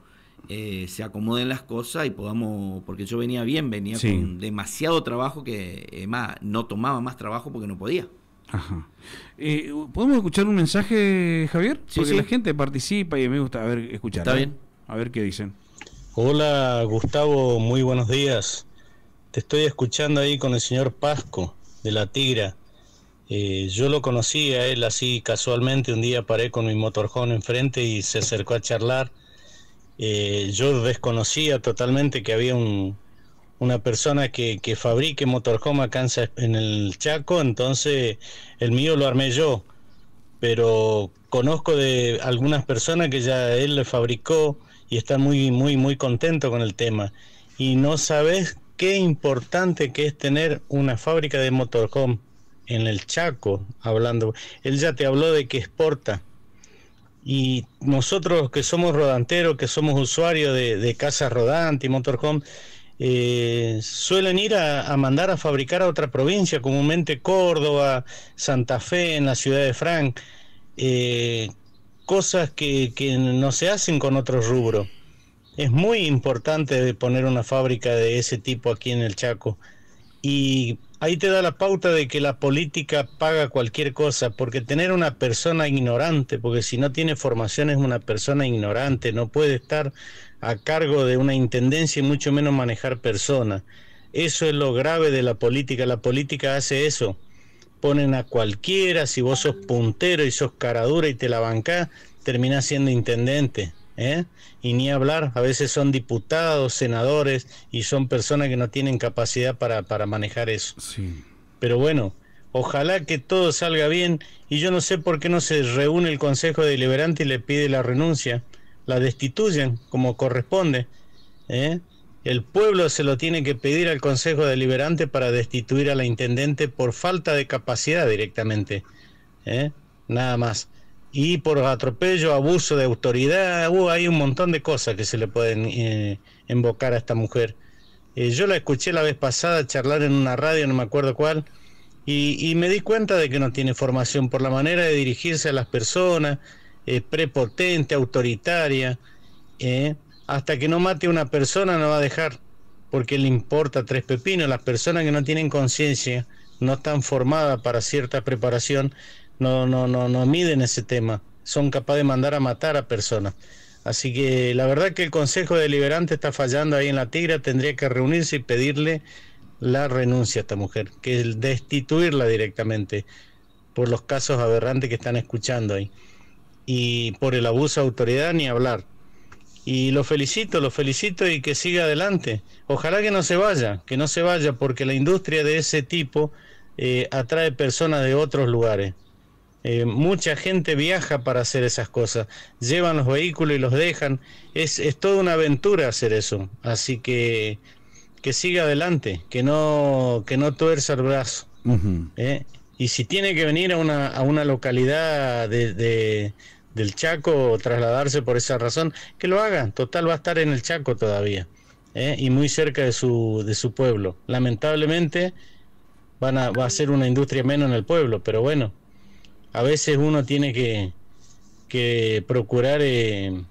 eh, se acomoden las cosas y podamos, porque yo venía bien, venía con demasiado trabajo que más, no tomaba más trabajo porque no podía. Ajá. Eh, ¿Podemos escuchar un mensaje, Javier? porque la gente participa y me gusta a ver escuchar. Está bien. A ver qué dicen. Hola, Gustavo, muy buenos días. Te estoy escuchando ahí con el señor Pasco de La Tigra. Eh, yo lo conocí a él así casualmente, un día paré con mi motorjón enfrente y se acercó a charlar. Eh, yo desconocía totalmente que había una persona que, que fabrique motorhome acá en el Chaco, entonces el mío lo armé yo, pero conozco de algunas personas que ya él le fabricó y está muy, muy, muy contento con el tema. Y no sabes qué importante que es tener una fábrica de motorhome en el Chaco, hablando. Él ya te habló de que exporta. Y nosotros que somos rodanteros, que somos usuarios de, casas rodantes y motorhome, eh, suelen ir a, mandar a fabricar a otra provincia, comúnmente Córdoba, Santa Fe, en la ciudad de Frank, eh, cosas que, que no se hacen con otros rubros. Es muy importante poner una fábrica de ese tipo aquí en el Chaco. Y ahí te da la pauta de que la política paga cualquier cosa, porque tener una persona ignorante, porque si no tiene formación es una persona ignorante, no puede estar a cargo de una intendencia y mucho menos manejar personas. Eso es lo grave de la política. La política hace eso. Ponen a cualquiera, si vos sos puntero y sos caradura y te la bancás, terminás siendo intendente. ¿eh? Y ni hablar, a veces son diputados, senadores y son personas que no tienen capacidad para, manejar eso. Pero bueno, ojalá que todo salga bien y yo no sé por qué no se reúne el Consejo Deliberante y le pide la renuncia, la destituyen como corresponde. ¿eh? El pueblo se lo tiene que pedir al Consejo Deliberante para destituir a la intendente por falta de capacidad directamente. ¿eh? Nada más y por atropello, abuso de autoridad, hay un montón de cosas que se le pueden eh, invocar a esta mujer. Eh, yo la escuché la vez pasada charlar en una radio, no me acuerdo cuál, y, me di cuenta de que no tiene formación por la manera de dirigirse a las personas, es prepotente, autoritaria, eh, hasta que no mate a una persona no va a dejar, porque le importa tres pepinos, las personas que no tienen conciencia, no están formadas para cierta preparación, no, no, no, no miden ese tema. Son capaces de mandar a matar a personas. Así que la verdad que el Consejo Deliberante está fallando ahí en la Tigra. Tendría que reunirse y pedirle la renuncia a esta mujer, que es destituirla directamente por los casos aberrantes que están escuchando ahí. Y por el abuso de autoridad ni hablar. Y lo felicito, lo felicito y que siga adelante. Ojalá que no se vaya, que no se vaya, porque la industria de ese tipo eh, atrae personas de otros lugares. Eh, mucha gente viaja para hacer esas cosas. Llevan los vehículos y los dejan. Es, toda una aventura hacer eso. Así que que siga adelante, que no, que no tuerza el brazo. Eh, y si tiene que venir a una, a una localidad de, del Chaco o trasladarse por esa razón, que lo haga. Total va a estar en el Chaco todavía. Eh, y muy cerca de su, de su pueblo. Lamentablemente van a, va a ser una industria menos en el pueblo, pero bueno, a veces uno tiene que, procurar eh,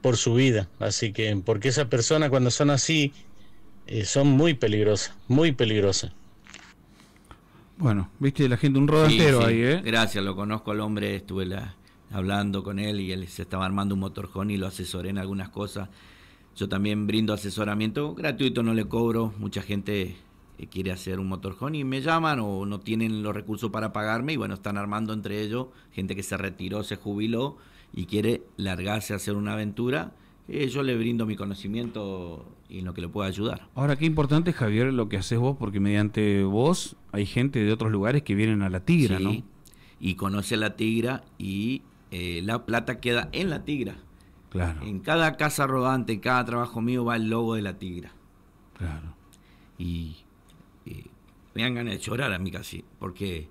por su vida. Así que, porque esas personas cuando son así, eh, son muy peligrosas, muy peligrosas. Bueno, viste la gente, un rodantero ahí, ¿eh? Gracias, lo conozco al hombre, estuve hablando con él y él se estaba armando un motorjón y lo asesoré en algunas cosas. Yo también brindo asesoramiento gratuito, no le cobro. Mucha gente eh, quiere hacer un motorhome y me llaman o no tienen los recursos para pagarme y bueno, están armando entre ellos gente que se retiró, se jubiló y quiere largarse a hacer una aventura. Eh, yo le brindo mi conocimiento y en lo que le pueda ayudar. Ahora, qué importante, Javier, lo que haces vos, porque mediante vos hay gente de otros lugares que vienen a la Tigra, ¿no? Y conoce la Tigra y eh, la plata queda en la Tigra. Claro. En cada casa rodante, en cada trabajo mío va el logo de la Tigra. Claro. Y me dan ganas de llorar a mí casi, porque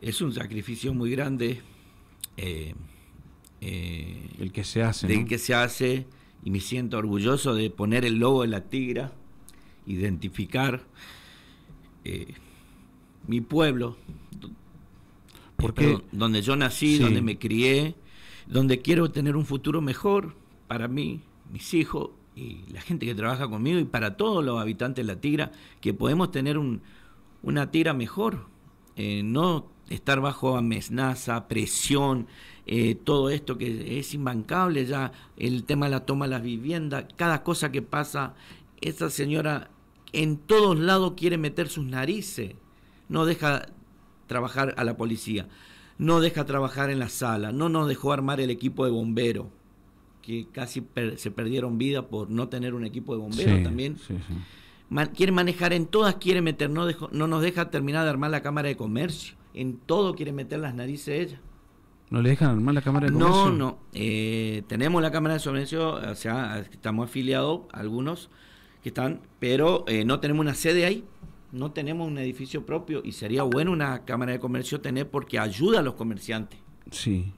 es un sacrificio muy grande. Eh, eh, el que se hace. Del que se hace, y me siento orgulloso de poner el lobo de la tigra, identificar eh, mi pueblo, porque donde yo nací, donde me crié, donde quiero tener un futuro mejor para mí, mis hijos, y la gente que trabaja conmigo y para todos los habitantes de la Tigra, que podemos tener una Tigra mejor, eh, no estar bajo amenaza, presión, eh, todo esto que es imbancable ya, el tema de la toma de las viviendas, cada cosa que pasa, esa señora en todos lados quiere meter sus narices, no deja trabajar a la policía, no deja trabajar en la sala, no nos dejó armar el equipo de bomberos que casi se perdieron vida por no tener un equipo de bomberos también. Sí, quiere manejar en todas, quiere meter, no, no nos deja terminar de armar la Cámara de Comercio. En todo quiere meter las narices ella. ¿No le dejan armar la Cámara de Comercio? No, no. Eh, tenemos la Cámara de Comercio, o sea, estamos afiliados, algunos que están, pero eh, no tenemos una sede ahí, no tenemos un edificio propio y sería bueno una Cámara de Comercio tener porque ayuda a los comerciantes. Sí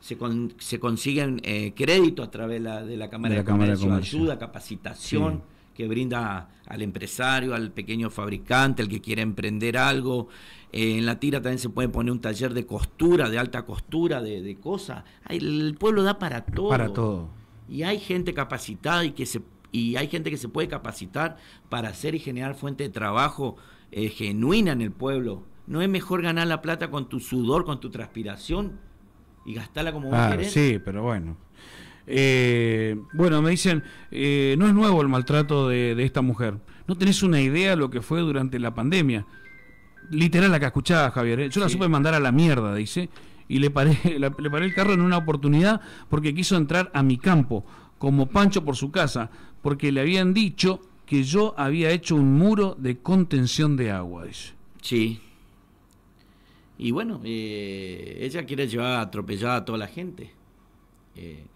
se, consiguen eh, créditos a través de la Cámara de, la Cámara Comercio, ayuda, capacitación que brinda al empresario, al pequeño fabricante, al que quiere emprender algo. Eh, en la tira también se puede poner un taller de costura, de alta costura, de, cosas. El pueblo da para todo. Para todo. Y hay gente capacitada y que se y hay gente que se puede capacitar para hacer y generar fuente de trabajo eh, genuina en el pueblo. ¿No es mejor ganar la plata con tu sudor, con tu transpiración, y gastarla como vos Sí, pero bueno. Eh, bueno, me dicen, eh, no es nuevo el maltrato de, esta mujer. No tenés una idea lo que fue durante la pandemia. Literal la que escuchaba Javier. ¿eh? Yo la supe mandar a la mierda, dice. Y le paré, le paré el carro en una oportunidad porque quiso entrar a mi campo, como Pancho por su casa, porque le habían dicho que yo había hecho un muro de contención de agua, dice. Sí. Y bueno, eh, ella quiere llevar atropellada a toda la gente. Eh,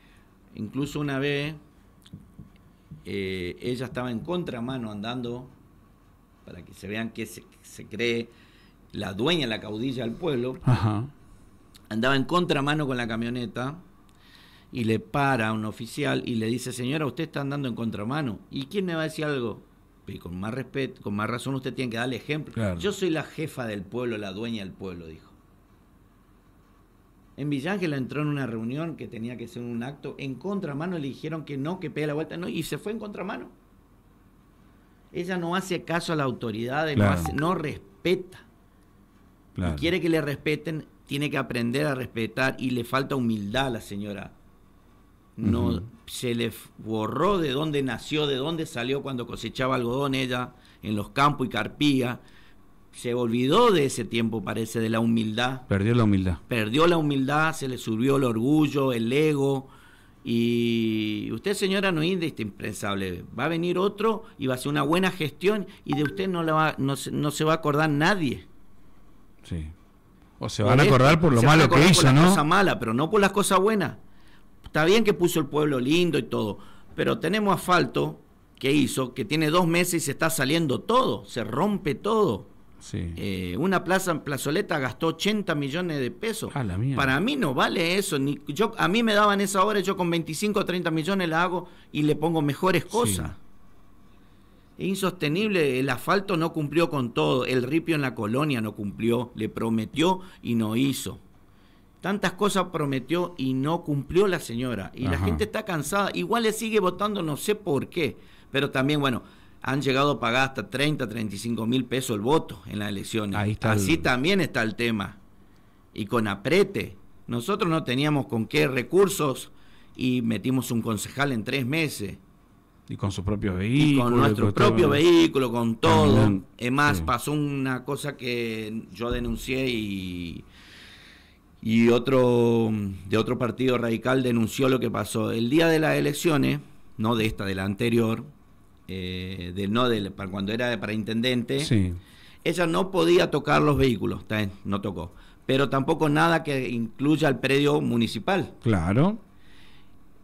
incluso una vez eh, ella estaba en contramano andando, para que se vean que se, cree la dueña, la caudilla del pueblo. Andaba en contramano con la camioneta y le para a un oficial y le dice, señora, usted está andando en contramano. ¿Y quién me va a decir algo? y con más respeto, con más razón usted tiene que darle ejemplo. Yo soy la jefa del pueblo, la dueña del pueblo, dijo. En la entró en una reunión que tenía que ser un acto, en contramano le dijeron que no, que pegue la vuelta, no, y se fue en contramano. Ella no hace caso a la autoridad, no, respeta. Y quiere que le respeten, tiene que aprender a respetar y le falta humildad a la señora no, Se le borró de dónde nació, de dónde salió cuando cosechaba algodón ella en los campos y carpía. Se olvidó de ese tiempo, parece, de la humildad. Perdió la humildad. Perdió la humildad, se le subió el orgullo, el ego. Y usted, señora, no Está impensable Va a venir otro y va a hacer una buena gestión y de usted no, la no, se va a acordar nadie. Sí. O se van a acordar por lo malo que hizo, por ¿no? cosas malas pero no por las cosas buenas. Está bien que puso el pueblo lindo y todo, pero tenemos asfalto que hizo, que tiene dos meses y se está saliendo todo, se rompe todo. Eh, una plaza en plazoleta gastó 80 millones de pesos. Para mí no vale eso. Ni, yo, a mí me daban esa hora, yo con 25 o 30 millones la hago y le pongo mejores cosas. Sí. Insostenible, el asfalto no cumplió con todo, el ripio en la colonia no cumplió, le prometió y no hizo. Tantas cosas prometió y no cumplió la señora. Y la gente está cansada. Igual le sigue votando, no sé por qué. Pero también, bueno, han llegado a pagar hasta 30, 35 mil pesos el voto en las elecciones. Ahí está Así también está el tema. Y con aprete. Nosotros no teníamos con qué recursos y metimos un concejal en tres meses. Y con su propio vehículo. con nuestro propio vehículo, con todo. es más pasó una cosa que yo denuncié y y otro de otro partido radical denunció lo que pasó. El día de las elecciones, no de esta, de la anterior, eh, no cuando era para intendente, ella no podía tocar los vehículos, no tocó, pero tampoco nada que incluya el predio municipal. Claro.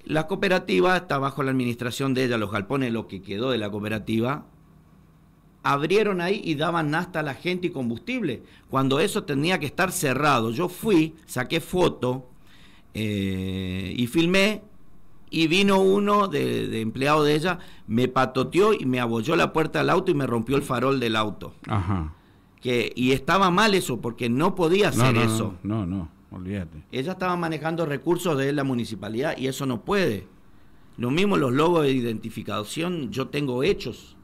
La cooperativa está bajo la administración de ella, los galpones, lo que quedó de la cooperativa, abrieron ahí y daban hasta a la gente y combustible, cuando eso tenía que estar cerrado. Yo fui, saqué foto eh, y filmé y vino uno de, empleado de ella, me patoteó y me abolló la puerta del auto y me rompió el farol del auto. Ajá. Que, y estaba mal eso, porque no podía hacer eso. No, no, no, olvídate. Ella estaba manejando recursos de la municipalidad y eso no puede. Lo mismo los logos de identificación, yo tengo hechos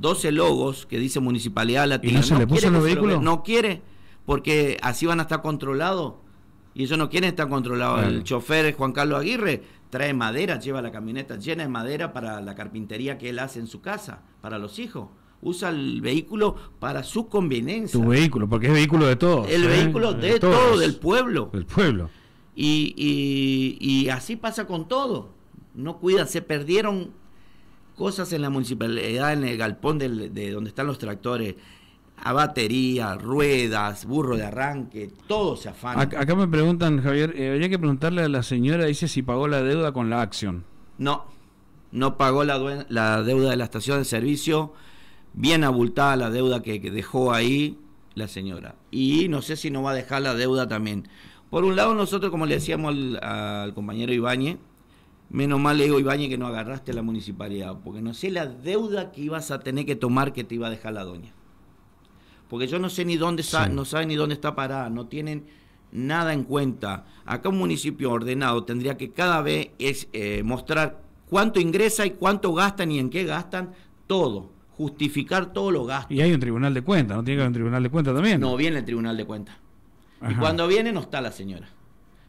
12 logos que dice Municipalidad Latina. ¿Y no se le puso los vehículos? No quiere, porque así van a estar controlados. Y eso no quiere estar controlado. El chofer Juan Carlos Aguirre trae madera, lleva la camioneta llena de madera para la carpintería que él hace en su casa, para los hijos usa el vehículo para su conveniencia. Tu vehículo, porque es vehículo de todos. El ¿eh? vehículo de, todo, del pueblo. Del pueblo. Y, y, y, así pasa con todo. No cuida, se perdieron cosas en la municipalidad, en el galpón de donde están los tractores, a batería, ruedas, burro de arranque, todo se afana. Acá, me preguntan, Javier, eh, había que preguntarle a la señora, dice si pagó la deuda con la acción. No, no pagó la, deuda de la estación de servicio, bien abultada la deuda que, dejó ahí la señora. Y no sé si no va a dejar la deuda también. Por un lado, nosotros, como le decíamos al, al compañero Ibáñez, Menos mal, digo, Ibañez, que no agarraste a la municipalidad, porque no sé la deuda que ibas a tener que tomar que te iba a dejar la doña. Porque yo no sé ni dónde está, no saben ni dónde está parada, no tienen nada en cuenta. Acá un municipio ordenado tendría que cada vez es, eh, mostrar cuánto ingresa y cuánto gastan y en qué gastan, todo, justificar todos los gastos. Y hay un tribunal de cuentas, ¿no tiene que haber un tribunal de cuentas también? No, viene el tribunal de cuentas. Y cuando viene no está la señora.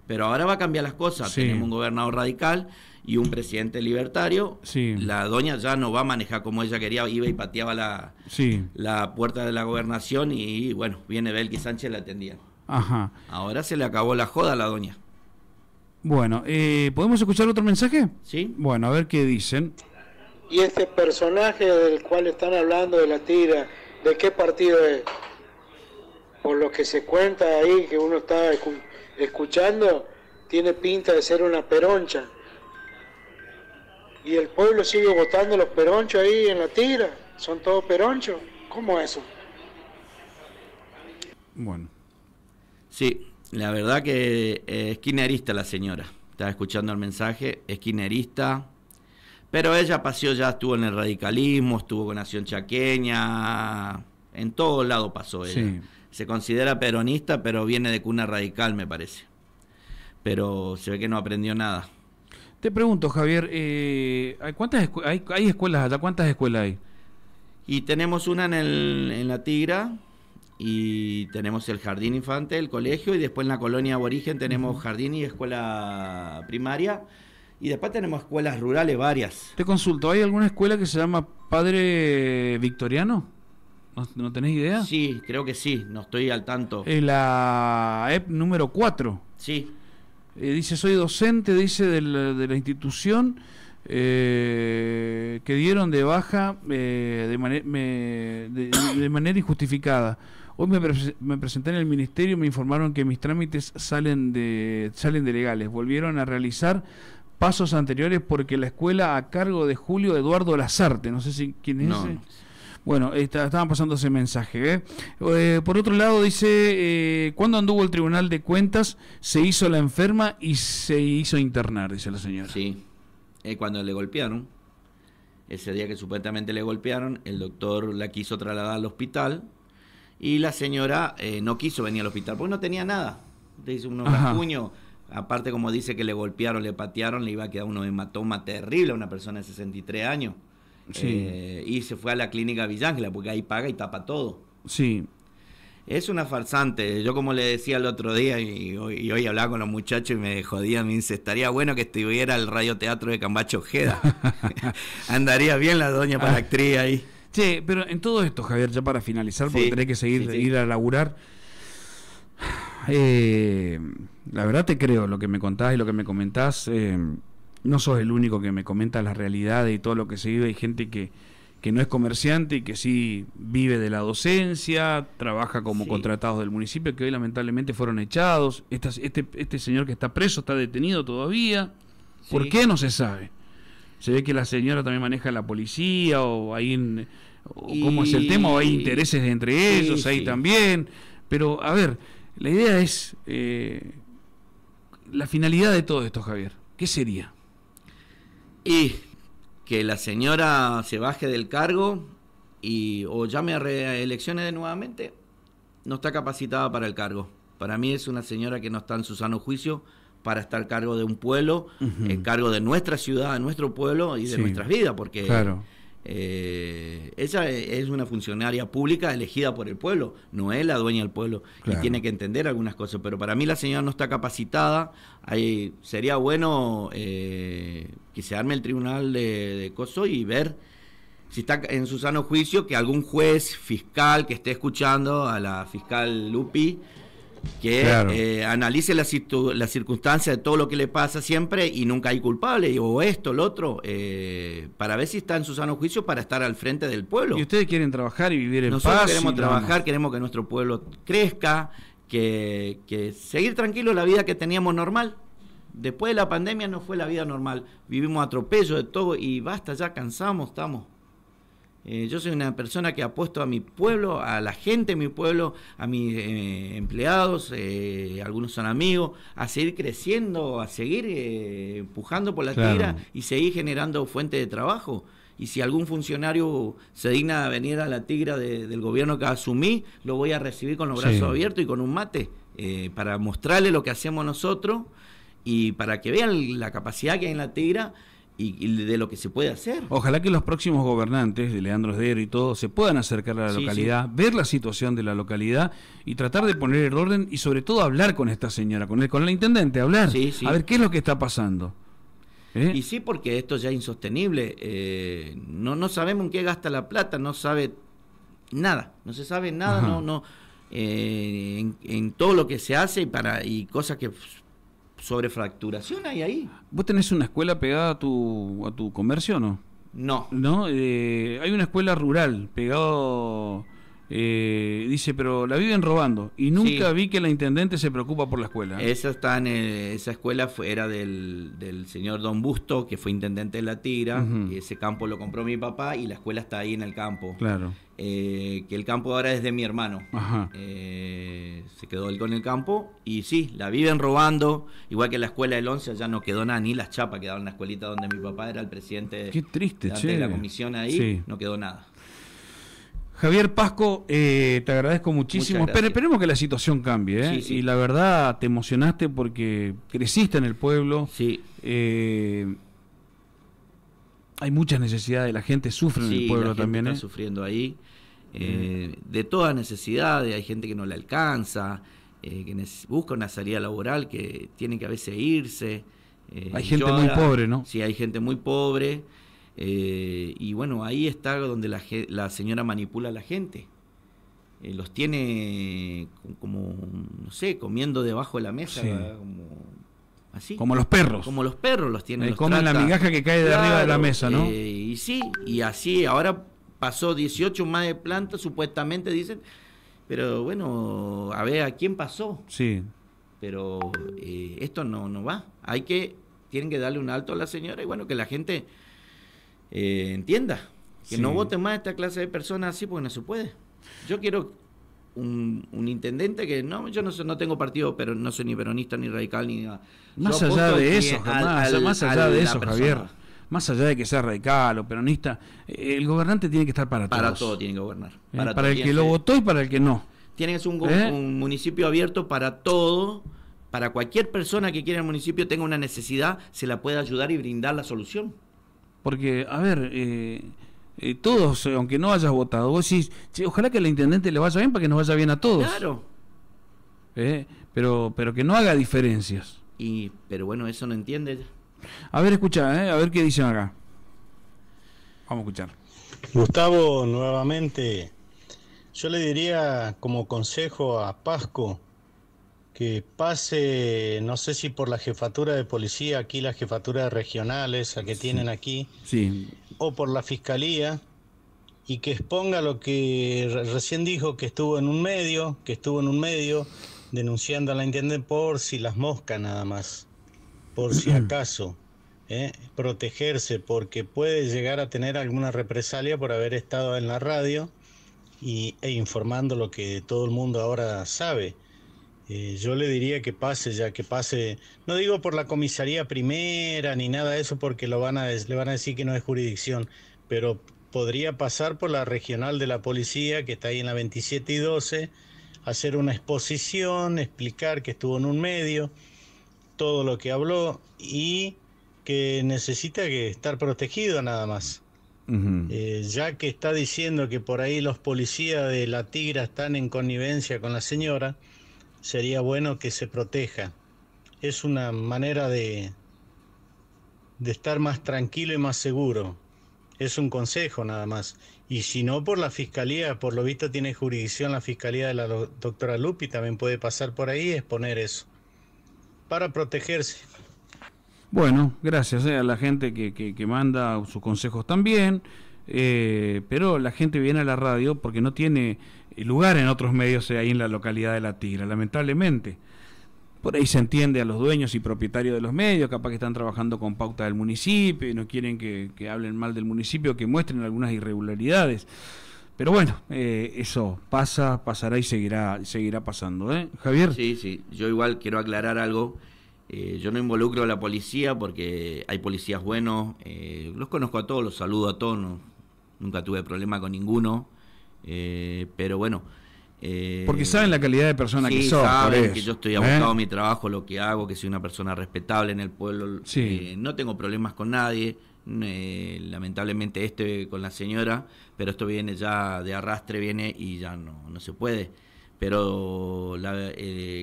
Pero ahora va a cambiar las cosas. Tenemos un gobernador radical y un presidente libertario, la doña ya no va a manejar como ella quería, iba y pateaba la, la puerta de la gobernación y bueno, viene Belki Sánchez la atendía. Ahora se le acabó la joda a la doña. Bueno, eh, ¿podemos escuchar otro mensaje? Sí. Bueno, a ver qué dicen. Y este personaje del cual están hablando de la tira, ¿de qué partido es? Por lo que se cuenta ahí, que uno está escuchando, tiene pinta de ser una peroncha y el pueblo sigue votando los peronchos ahí en la tira. Son todos peronchos. ¿Cómo eso? Bueno. Sí, la verdad que eh, es quinerista la señora. Estaba escuchando el mensaje, es quinerista. Pero ella pasó, ya, estuvo en el radicalismo, estuvo con Nación Chaqueña, en todo lado pasó ella. Se considera peronista, pero viene de cuna radical, me parece. Pero se ve que no aprendió nada. Te pregunto, Javier, eh, ¿hay, cuántas hay, escuelas hasta ¿Cuántas escuelas hay? Y tenemos una en, el, en la Tigra, y tenemos el jardín infante, el colegio, y después en la colonia aborigen tenemos jardín y escuela primaria, y después tenemos escuelas rurales varias. Te consulto, ¿hay alguna escuela que se llama Padre Victoriano? ¿No, no tenés idea? Sí, creo que sí, no estoy al tanto. Es la EP número 4. Sí. Eh, dice, soy docente, dice, de la, institución eh, que dieron de baja eh, de, de, manera injustificada. Hoy me, presenté en el ministerio y me informaron que mis trámites salen de, salen de legales. Volvieron a realizar pasos anteriores porque la escuela a cargo de Julio Eduardo Lazarte, no sé si quién es bueno, está, estaban pasando ese mensaje. ¿eh? Eh, por otro lado, dice, eh, ¿cuándo anduvo el Tribunal de Cuentas? Se hizo la enferma y se hizo internar, dice la señora. Sí, cuando le golpearon. Ese día que supuestamente le golpearon, el doctor la quiso trasladar al hospital y la señora eh, no quiso venir al hospital porque no tenía nada. Dice uno, unos aparte como dice que le golpearon, le patearon, le iba a quedar un hematoma terrible a una persona de 63 años. Eh, y se fue a la clínica Villángela, porque ahí paga y tapa todo. Sí. Es una farsante. Yo como le decía el otro día, y, hoy, hablaba con los muchachos y me jodía me dice, estaría bueno que estuviera el radioteatro de Cambacho Ojeda. Andaría bien la doña para actriz ahí. Che, pero en todo esto, Javier, ya para finalizar, porque tenés que seguir a laburar. Eh, la verdad te creo lo que me contás y lo que me comentás. Eh, no sos el único que me comenta las realidades y todo lo que se vive. Hay gente que, no es comerciante y que sí vive de la docencia, trabaja como contratados del municipio, que hoy lamentablemente fueron echados. este, este señor que está preso está detenido todavía. ¿Por qué no se sabe? Se ve que la señora también maneja la policía o hay... ¿Cómo es el tema? ¿O hay intereses entre ellos ahí también? Pero, a ver, la idea es... Eh, la finalidad de todo esto, Javier, ¿qué sería? Y que la señora se baje del cargo y o llame a reelecciones de nuevamente, no está capacitada para el cargo. Para mí es una señora que no está en su sano juicio para estar cargo de un pueblo, en cargo de nuestra ciudad, de nuestro pueblo y de nuestras vidas, porque claro. Eh, ella es una funcionaria pública elegida por el pueblo, no es la dueña del pueblo que y tiene que entender algunas cosas, pero para mí la señora no está capacitada. Ahí sería bueno eh, que se arme el tribunal de, de, Coso y ver si está en su sano juicio que algún juez fiscal que esté escuchando a la fiscal Lupi que eh, analice las la circunstancias de todo lo que le pasa siempre y nunca hay culpable, o esto, lo otro, eh, para ver si está en su sano juicio para estar al frente del pueblo. Y ustedes quieren trabajar y vivir en Nosotros paz. Nosotros queremos trabajar, queremos que nuestro pueblo crezca, que, que seguir tranquilo la vida que teníamos normal. Después de la pandemia no fue la vida normal, vivimos atropello de todo y basta, ya cansamos, estamos. Eh, yo soy una persona que apuesto a mi pueblo, a la gente de mi pueblo, a mis eh, empleados, eh, algunos son amigos, a seguir creciendo, a seguir empujando por la tigra y seguir generando fuente de trabajo. Y si algún funcionario se digna a venir a la tigra del gobierno que asumí, lo voy a recibir con los brazos abiertos y con un mate para mostrarle lo que hacemos nosotros y para que vean la capacidad que hay en la tigra y, de lo que se puede hacer. Ojalá que los próximos gobernantes de Leandro Esdero y todo se puedan acercar a la localidad, ver la situación de la localidad y tratar de poner el orden y sobre todo hablar con esta señora, con el, con la intendente, hablar, a ver qué es lo que está pasando. ¿Eh? Y sí, porque esto ya es insostenible. Eh, no, no sabemos en qué gasta la plata, no sabe nada, no se sabe nada, no, no. Eh, en, en, todo lo que se hace y para y cosas que fracturación hay ahí. ¿Vos tenés una escuela pegada a tu, a tu comercio no? No. ¿No? Eh, hay una escuela rural pegado... Eh, dice, pero la viven robando y nunca vi que la intendente se preocupa por la escuela. Esa está en eh, esa escuela era del, señor Don Busto, que fue intendente de La Tira, y ese campo lo compró mi papá y la escuela está ahí en el campo. Claro. Eh, que el campo ahora es de mi hermano. Eh, se quedó él con el campo y sí, la viven robando, igual que la escuela del 11 ya no quedó nada, ni las chapa quedaron en la escuelita donde mi papá era el presidente triste, de, la comisión ahí, no quedó nada. Javier Pasco, eh, te agradezco muchísimo. esperemos que la situación cambie. Y la verdad, te emocionaste porque creciste en el pueblo. Sí hay muchas necesidad la gente, sufre en el pueblo también. Está ¿eh? sufriendo ahí. Eh, mm. De todas necesidades, hay gente que no le alcanza, eh, que busca una salida laboral, que tiene que a veces irse. hay gente muy pobre, ¿no? Sí, hay gente muy pobre. y bueno, ahí está donde la, señora manipula a la gente. los tiene como, no sé, comiendo debajo de la mesa, como Así. Como los perros. Como los perros los tienen. el la migaja que cae de arriba de la mesa, ¿no? Eh, y sí, y así, ahora pasó 18 más de plantas, supuestamente dicen, pero bueno, a ver a quién pasó. Sí. Pero eh, esto no, no va. Hay que, tienen que darle un alto a la señora y bueno, que la gente eh, entienda, que no vote más a esta clase de personas así porque no se puede. Yo quiero un, intendente que no, yo no, no tengo partido, pero no soy ni peronista, ni radical, ni nada. Más allá de eso, más allá de eso, Javier. Más allá de que sea radical o peronista, el gobernante tiene que estar para, para todos. Para todo tiene que gobernar. Eh, para, el que lo votó y para el que no. Tiene que ser ¿Eh? un, municipio abierto para todo, para cualquier persona que quiera el municipio tenga una necesidad, se la pueda ayudar y brindar la solución. Porque, a ver, eh, todos, eh, aunque no hayas votado, vos decís, ojalá que el intendente le vaya bien para que nos vaya bien a todos. Claro. Eh, pero, pero que no haga diferencias. Y, pero bueno, eso no entiende. A ver, escucha, eh, a ver qué dicen acá. Vamos a escuchar. Gustavo, nuevamente, yo le diría como consejo a Pasco que pase, no sé si por la jefatura de policía, aquí la jefatura regional, esa que tienen aquí, sí o por la fiscalía y que exponga lo que recién dijo, que estuvo en un medio, que estuvo en un medio denunciando a la intendente por si las moscas nada más, por si acaso, ¿eh? protegerse porque puede llegar a tener alguna represalia por haber estado en la radio y, e informando lo que todo el mundo ahora sabe, eh, yo le diría que pase, ya que pase, no digo por la comisaría primera ni nada de eso, porque lo van a, le van a decir que no es jurisdicción, pero podría pasar por la regional de la policía, que está ahí en la 27 y 12, hacer una exposición, explicar que estuvo en un medio, todo lo que habló y que necesita que estar protegido nada más. Eh, ya que está diciendo que por ahí los policías de La Tigra están en connivencia con la señora, sería bueno que se proteja. Es una manera de, de estar más tranquilo y más seguro. Es un consejo nada más. Y si no, por la fiscalía, por lo visto tiene jurisdicción la fiscalía de la doctora Lupi, también puede pasar por ahí y exponer eso. Para protegerse. Bueno, gracias eh, a la gente que, manda sus consejos también. Eh, pero la gente viene a la radio porque no tiene lugar en otros medios ahí en la localidad de La Tigra, lamentablemente. Por ahí se entiende a los dueños y propietarios de los medios, capaz que están trabajando con pauta del municipio y no quieren que, hablen mal del municipio, que muestren algunas irregularidades. Pero bueno, eh, eso pasa, pasará y seguirá, seguirá pasando, ¿eh? Javier. Sí, sí. Yo igual quiero aclarar algo. Eh, yo no involucro a la policía porque hay policías buenos. los conozco a todos, los saludo a todos. nunca tuve problema con ninguno. Eh, pero bueno. Eh, Porque saben la calidad de persona que soy. que yo estoy abocado ¿eh? a mi trabajo, lo que hago, que soy una persona respetable en el pueblo. no tengo problemas con nadie. lamentablemente este con la señora, pero esto viene ya de arrastre, viene y ya no, se puede. Pero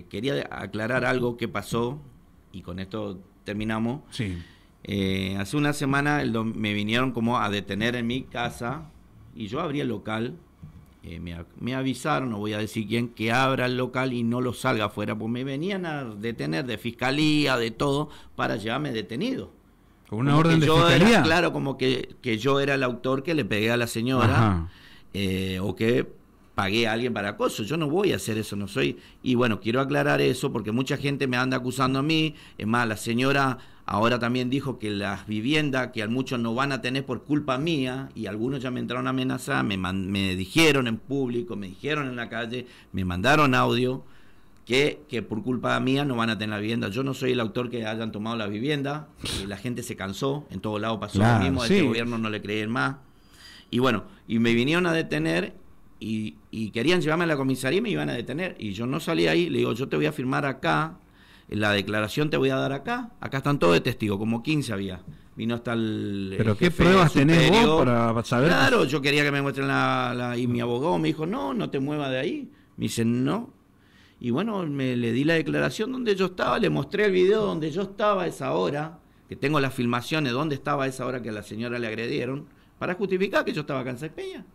quería aclarar algo que pasó y con esto terminamos. hace una semana me vinieron como a detener en mi casa y yo abrí el local eh, me, avisaron, no voy a decir quién, que abra el local y no lo salga afuera, pues me venían a detener de fiscalía, de todo, para llevarme detenido. ¿Con una orden de fiscalía? claro, como que, yo era el autor que le pegué a la señora, eh, o que pagué a alguien para acoso. Yo no voy a hacer eso, no soy. Y bueno, quiero aclarar eso porque mucha gente me anda acusando a mí. Es más, la señora Ahora también dijo que las viviendas que muchos no van a tener por culpa mía, y algunos ya me entraron a amenazar, me, me dijeron en público, me dijeron en la calle, me mandaron audio, que, que, por culpa mía no van a tener la vivienda. Yo no soy el autor que hayan tomado la vivienda, y la gente se cansó, en todo lado pasó lo mismo, el este gobierno no le creían más. Y bueno, y me vinieron a detener y, y querían llevarme a la comisaría y me iban a detener. Y yo no salí ahí, le digo, yo te voy a firmar acá la declaración te voy a dar acá, acá están todos de testigo, como 15 había. Vino hasta el. ¿Pero qué pruebas tenés vos para saber? Claro, yo quería que me muestren la, Y mi abogado me dijo, no, no te muevas de ahí. Me dicen, no. Y bueno, me, le di la declaración donde yo estaba, le mostré el video donde yo estaba a esa hora, que tengo las filmaciones donde estaba a esa hora que a la señora le agredieron, para justificar que yo estaba acá en Peña.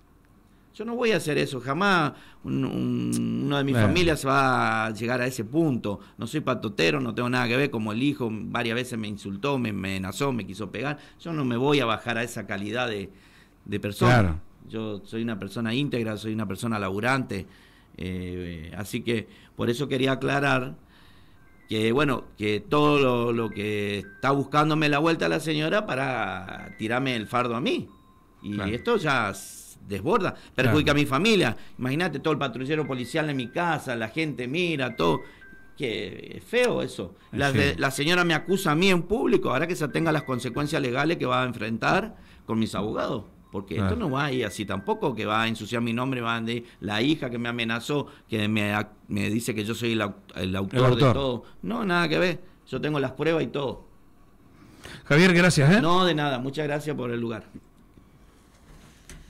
Yo no voy a hacer eso, jamás una de mis familias va a llegar a ese punto. No soy patotero, no tengo nada que ver, como el hijo varias veces me insultó, me amenazó, me quiso pegar. Yo no me voy a bajar a esa calidad de, de persona. Yo soy una persona íntegra, soy una persona laburante. Eh, así que por eso quería aclarar que bueno, que todo lo, que está buscándome la vuelta a la señora para tirarme el fardo a mí. Y esto ya desborda, perjudica a mi familia. Imagínate todo el patrullero policial en mi casa, la gente mira, todo. Que feo eso. La, señora me acusa a mí en público, ahora que se tenga las consecuencias legales que va a enfrentar con mis abogados. Porque esto no va a ir así tampoco, que va a ensuciar mi nombre, va a decir, la hija que me amenazó, que me, dice que yo soy el, autor de todo. No, nada que ver. Yo tengo las pruebas y todo. Javier, gracias. ¿eh? No, de nada. Muchas gracias por el lugar.